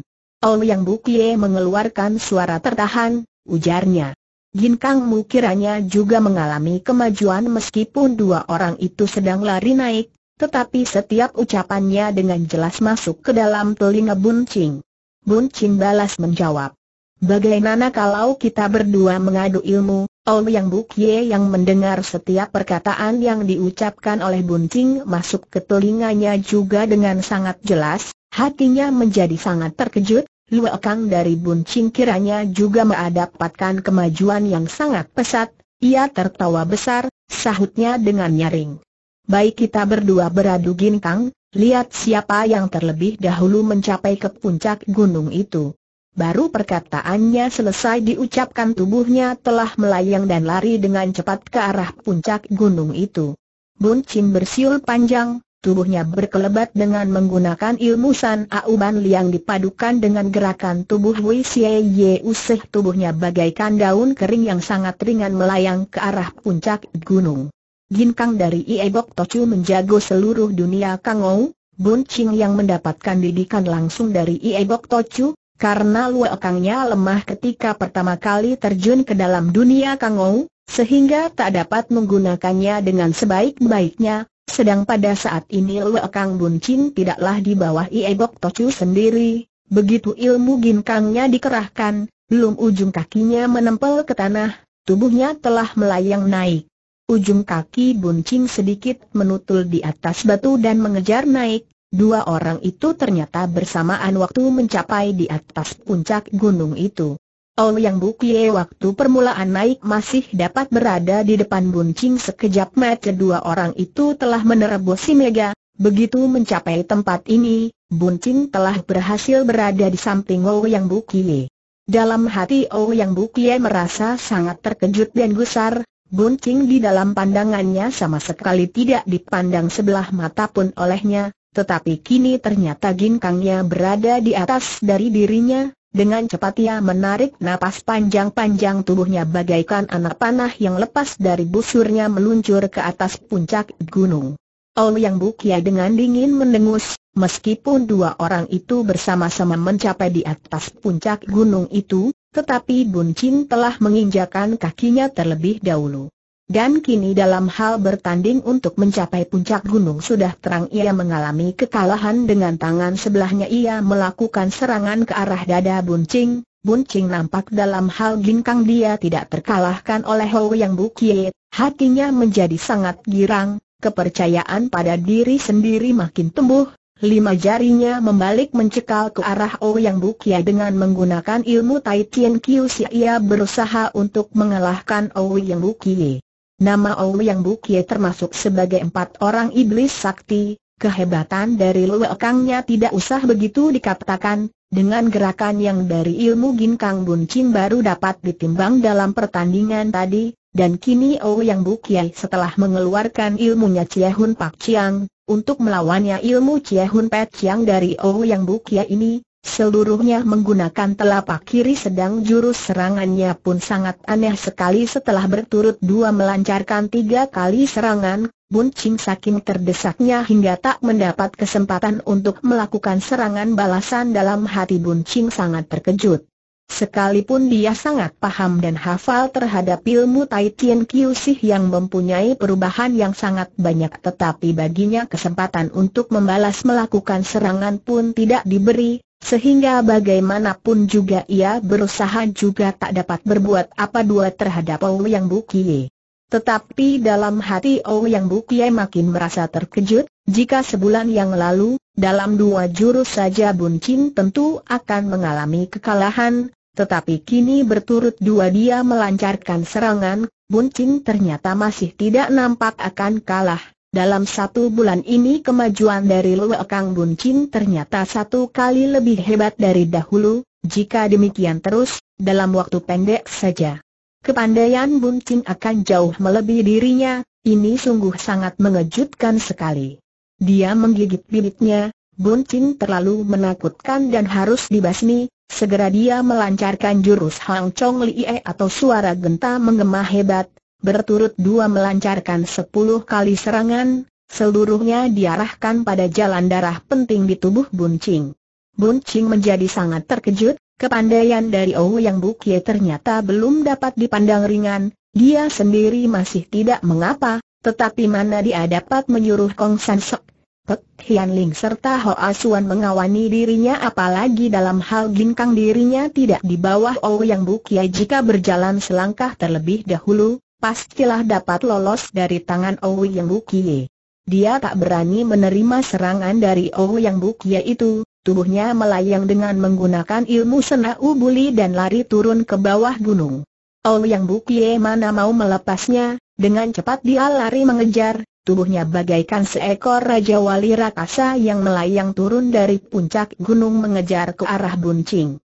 yang Rukia mengeluarkan suara tertahan, ujarnya. Ginkang Mu kiranya juga mengalami kemajuan meskipun dua orang itu sedang lari naik, tetapi setiap ucapannya dengan jelas masuk ke dalam telinga Bun Ching. Bun Ching balas menjawab. Bagaimana kalau kita berdua mengadu ilmu, Ouyang Ye yang mendengar setiap perkataan yang diucapkan oleh Bunting masuk ke telinganya juga dengan sangat jelas, hatinya menjadi sangat terkejut, luakang dari Bunting kiranya juga mendapatkan kemajuan yang sangat pesat, ia tertawa besar, sahutnya dengan nyaring. Baik kita berdua beradu gin kang, lihat siapa yang terlebih dahulu mencapai ke puncak gunung itu. Baru perkataannya selesai diucapkan tubuhnya telah melayang dan lari dengan cepat ke arah puncak gunung itu. Bun Chin bersiul panjang, tubuhnya berkelebat dengan menggunakan ilmu San Auban Liang dipadukan dengan gerakan tubuh Wei Xie Ye Useh tubuhnya bagaikan daun kering yang sangat ringan melayang ke arah puncak gunung. Ginkang dari Iebok Tochu menjago seluruh dunia Kangou, Bun Ching yang mendapatkan didikan langsung dari Iebok Tochu, karena luakangnya lemah ketika pertama kali terjun ke dalam dunia kangou, sehingga tak dapat menggunakannya dengan sebaik-baiknya, sedang pada saat ini luakang buncin tidaklah di bawah Iebok Tocu sendiri. Begitu ilmu ginkangnya dikerahkan, belum ujung kakinya menempel ke tanah, tubuhnya telah melayang naik. Ujung kaki buncin sedikit menutul di atas batu dan mengejar naik, Dua orang itu ternyata bersamaan waktu mencapai di atas puncak gunung itu. Ol Yang Bukie waktu permulaan naik masih dapat berada di depan buncing sekejap mata dua orang itu telah menerobos si mega. Begitu mencapai tempat ini, buncing telah berhasil berada di samping Ol Yang Bukie. Dalam hati Ol Yang Bukie merasa sangat terkejut dan gusar, buncing di dalam pandangannya sama sekali tidak dipandang sebelah mata pun olehnya, tetapi kini ternyata ginkangnya berada di atas dari dirinya, dengan cepat ia menarik napas panjang-panjang tubuhnya bagaikan anak panah yang lepas dari busurnya meluncur ke atas puncak gunung. Yang Bukia dengan dingin mendengus, meskipun dua orang itu bersama-sama mencapai di atas puncak gunung itu, tetapi Bun Chin telah menginjakan kakinya terlebih dahulu. Dan kini dalam hal bertanding untuk mencapai puncak gunung sudah terang ia mengalami kekalahan dengan tangan sebelahnya ia melakukan serangan ke arah dada buncing, buncing nampak dalam hal ginkang dia tidak terkalahkan oleh Ho Yang Bukit, hatinya menjadi sangat girang, kepercayaan pada diri sendiri makin tumbuh, Lima jarinya membalik mencekal ke arah Ouyang Bukia dengan menggunakan ilmu Tai Tien Kiu si Ia berusaha untuk mengalahkan Ouyang Bukie. Nama Ouyang Bukie termasuk sebagai empat orang iblis sakti, kehebatan dari luekangnya tidak usah begitu dikatakan, dengan gerakan yang dari ilmu Ginkang Buncin baru dapat ditimbang dalam pertandingan tadi, dan kini Ouyang Bukie setelah mengeluarkan ilmunya Hun Pak Chiang, untuk melawannya ilmu Hun Pet Chiang dari Ouyang Bukie ini, Seluruhnya menggunakan telapak kiri sedang jurus serangannya pun sangat aneh sekali setelah berturut dua melancarkan tiga kali serangan, Bun Ching saking terdesaknya hingga tak mendapat kesempatan untuk melakukan serangan balasan dalam hati Bun Ching sangat terkejut. Sekalipun dia sangat paham dan hafal terhadap ilmu Tai Tien Kiu Sih yang mempunyai perubahan yang sangat banyak tetapi baginya kesempatan untuk membalas melakukan serangan pun tidak diberi, sehingga bagaimanapun juga ia berusaha juga tak dapat berbuat apa dua terhadap Ouyang Bukie. Tetapi dalam hati Ouyang Bukie makin merasa terkejut, jika sebulan yang lalu, dalam dua jurus saja Bun Chin tentu akan mengalami kekalahan, tetapi kini berturut dua dia melancarkan serangan, Bun Chin ternyata masih tidak nampak akan kalah. Dalam satu bulan ini kemajuan dari Lue Kang Bun Ching ternyata satu kali lebih hebat dari dahulu, jika demikian terus, dalam waktu pendek saja. Kepandaian Bun Ching akan jauh melebihi dirinya, ini sungguh sangat mengejutkan sekali. Dia menggigit bibitnya, Bun Ching terlalu menakutkan dan harus dibasmi, segera dia melancarkan jurus Hang Chong Li atau suara genta mengemah hebat, berturut dua melancarkan sepuluh kali serangan, seluruhnya diarahkan pada jalan darah penting di tubuh Buncing. Buncing menjadi sangat terkejut, kepandaian dari Ouyang bukia ternyata belum dapat dipandang ringan, dia sendiri masih tidak mengapa, tetapi mana dia dapat menyuruh Kong San Sok Pek Hian Ling serta Ho Asuan mengawani dirinya apalagi dalam hal ginkang dirinya tidak di bawah Ouyang Bukia jika berjalan selangkah terlebih dahulu, pastilah dapat lolos dari tangan Ouyang Bukie. Dia tak berani menerima serangan dari Ouyang Bukie itu, tubuhnya melayang dengan menggunakan ilmu sena ubuli dan lari turun ke bawah gunung. Ouyang Bukie mana mau melepasnya, dengan cepat dia lari mengejar, tubuhnya bagaikan seekor raja wali rakasa yang melayang turun dari puncak gunung mengejar ke arah buncing.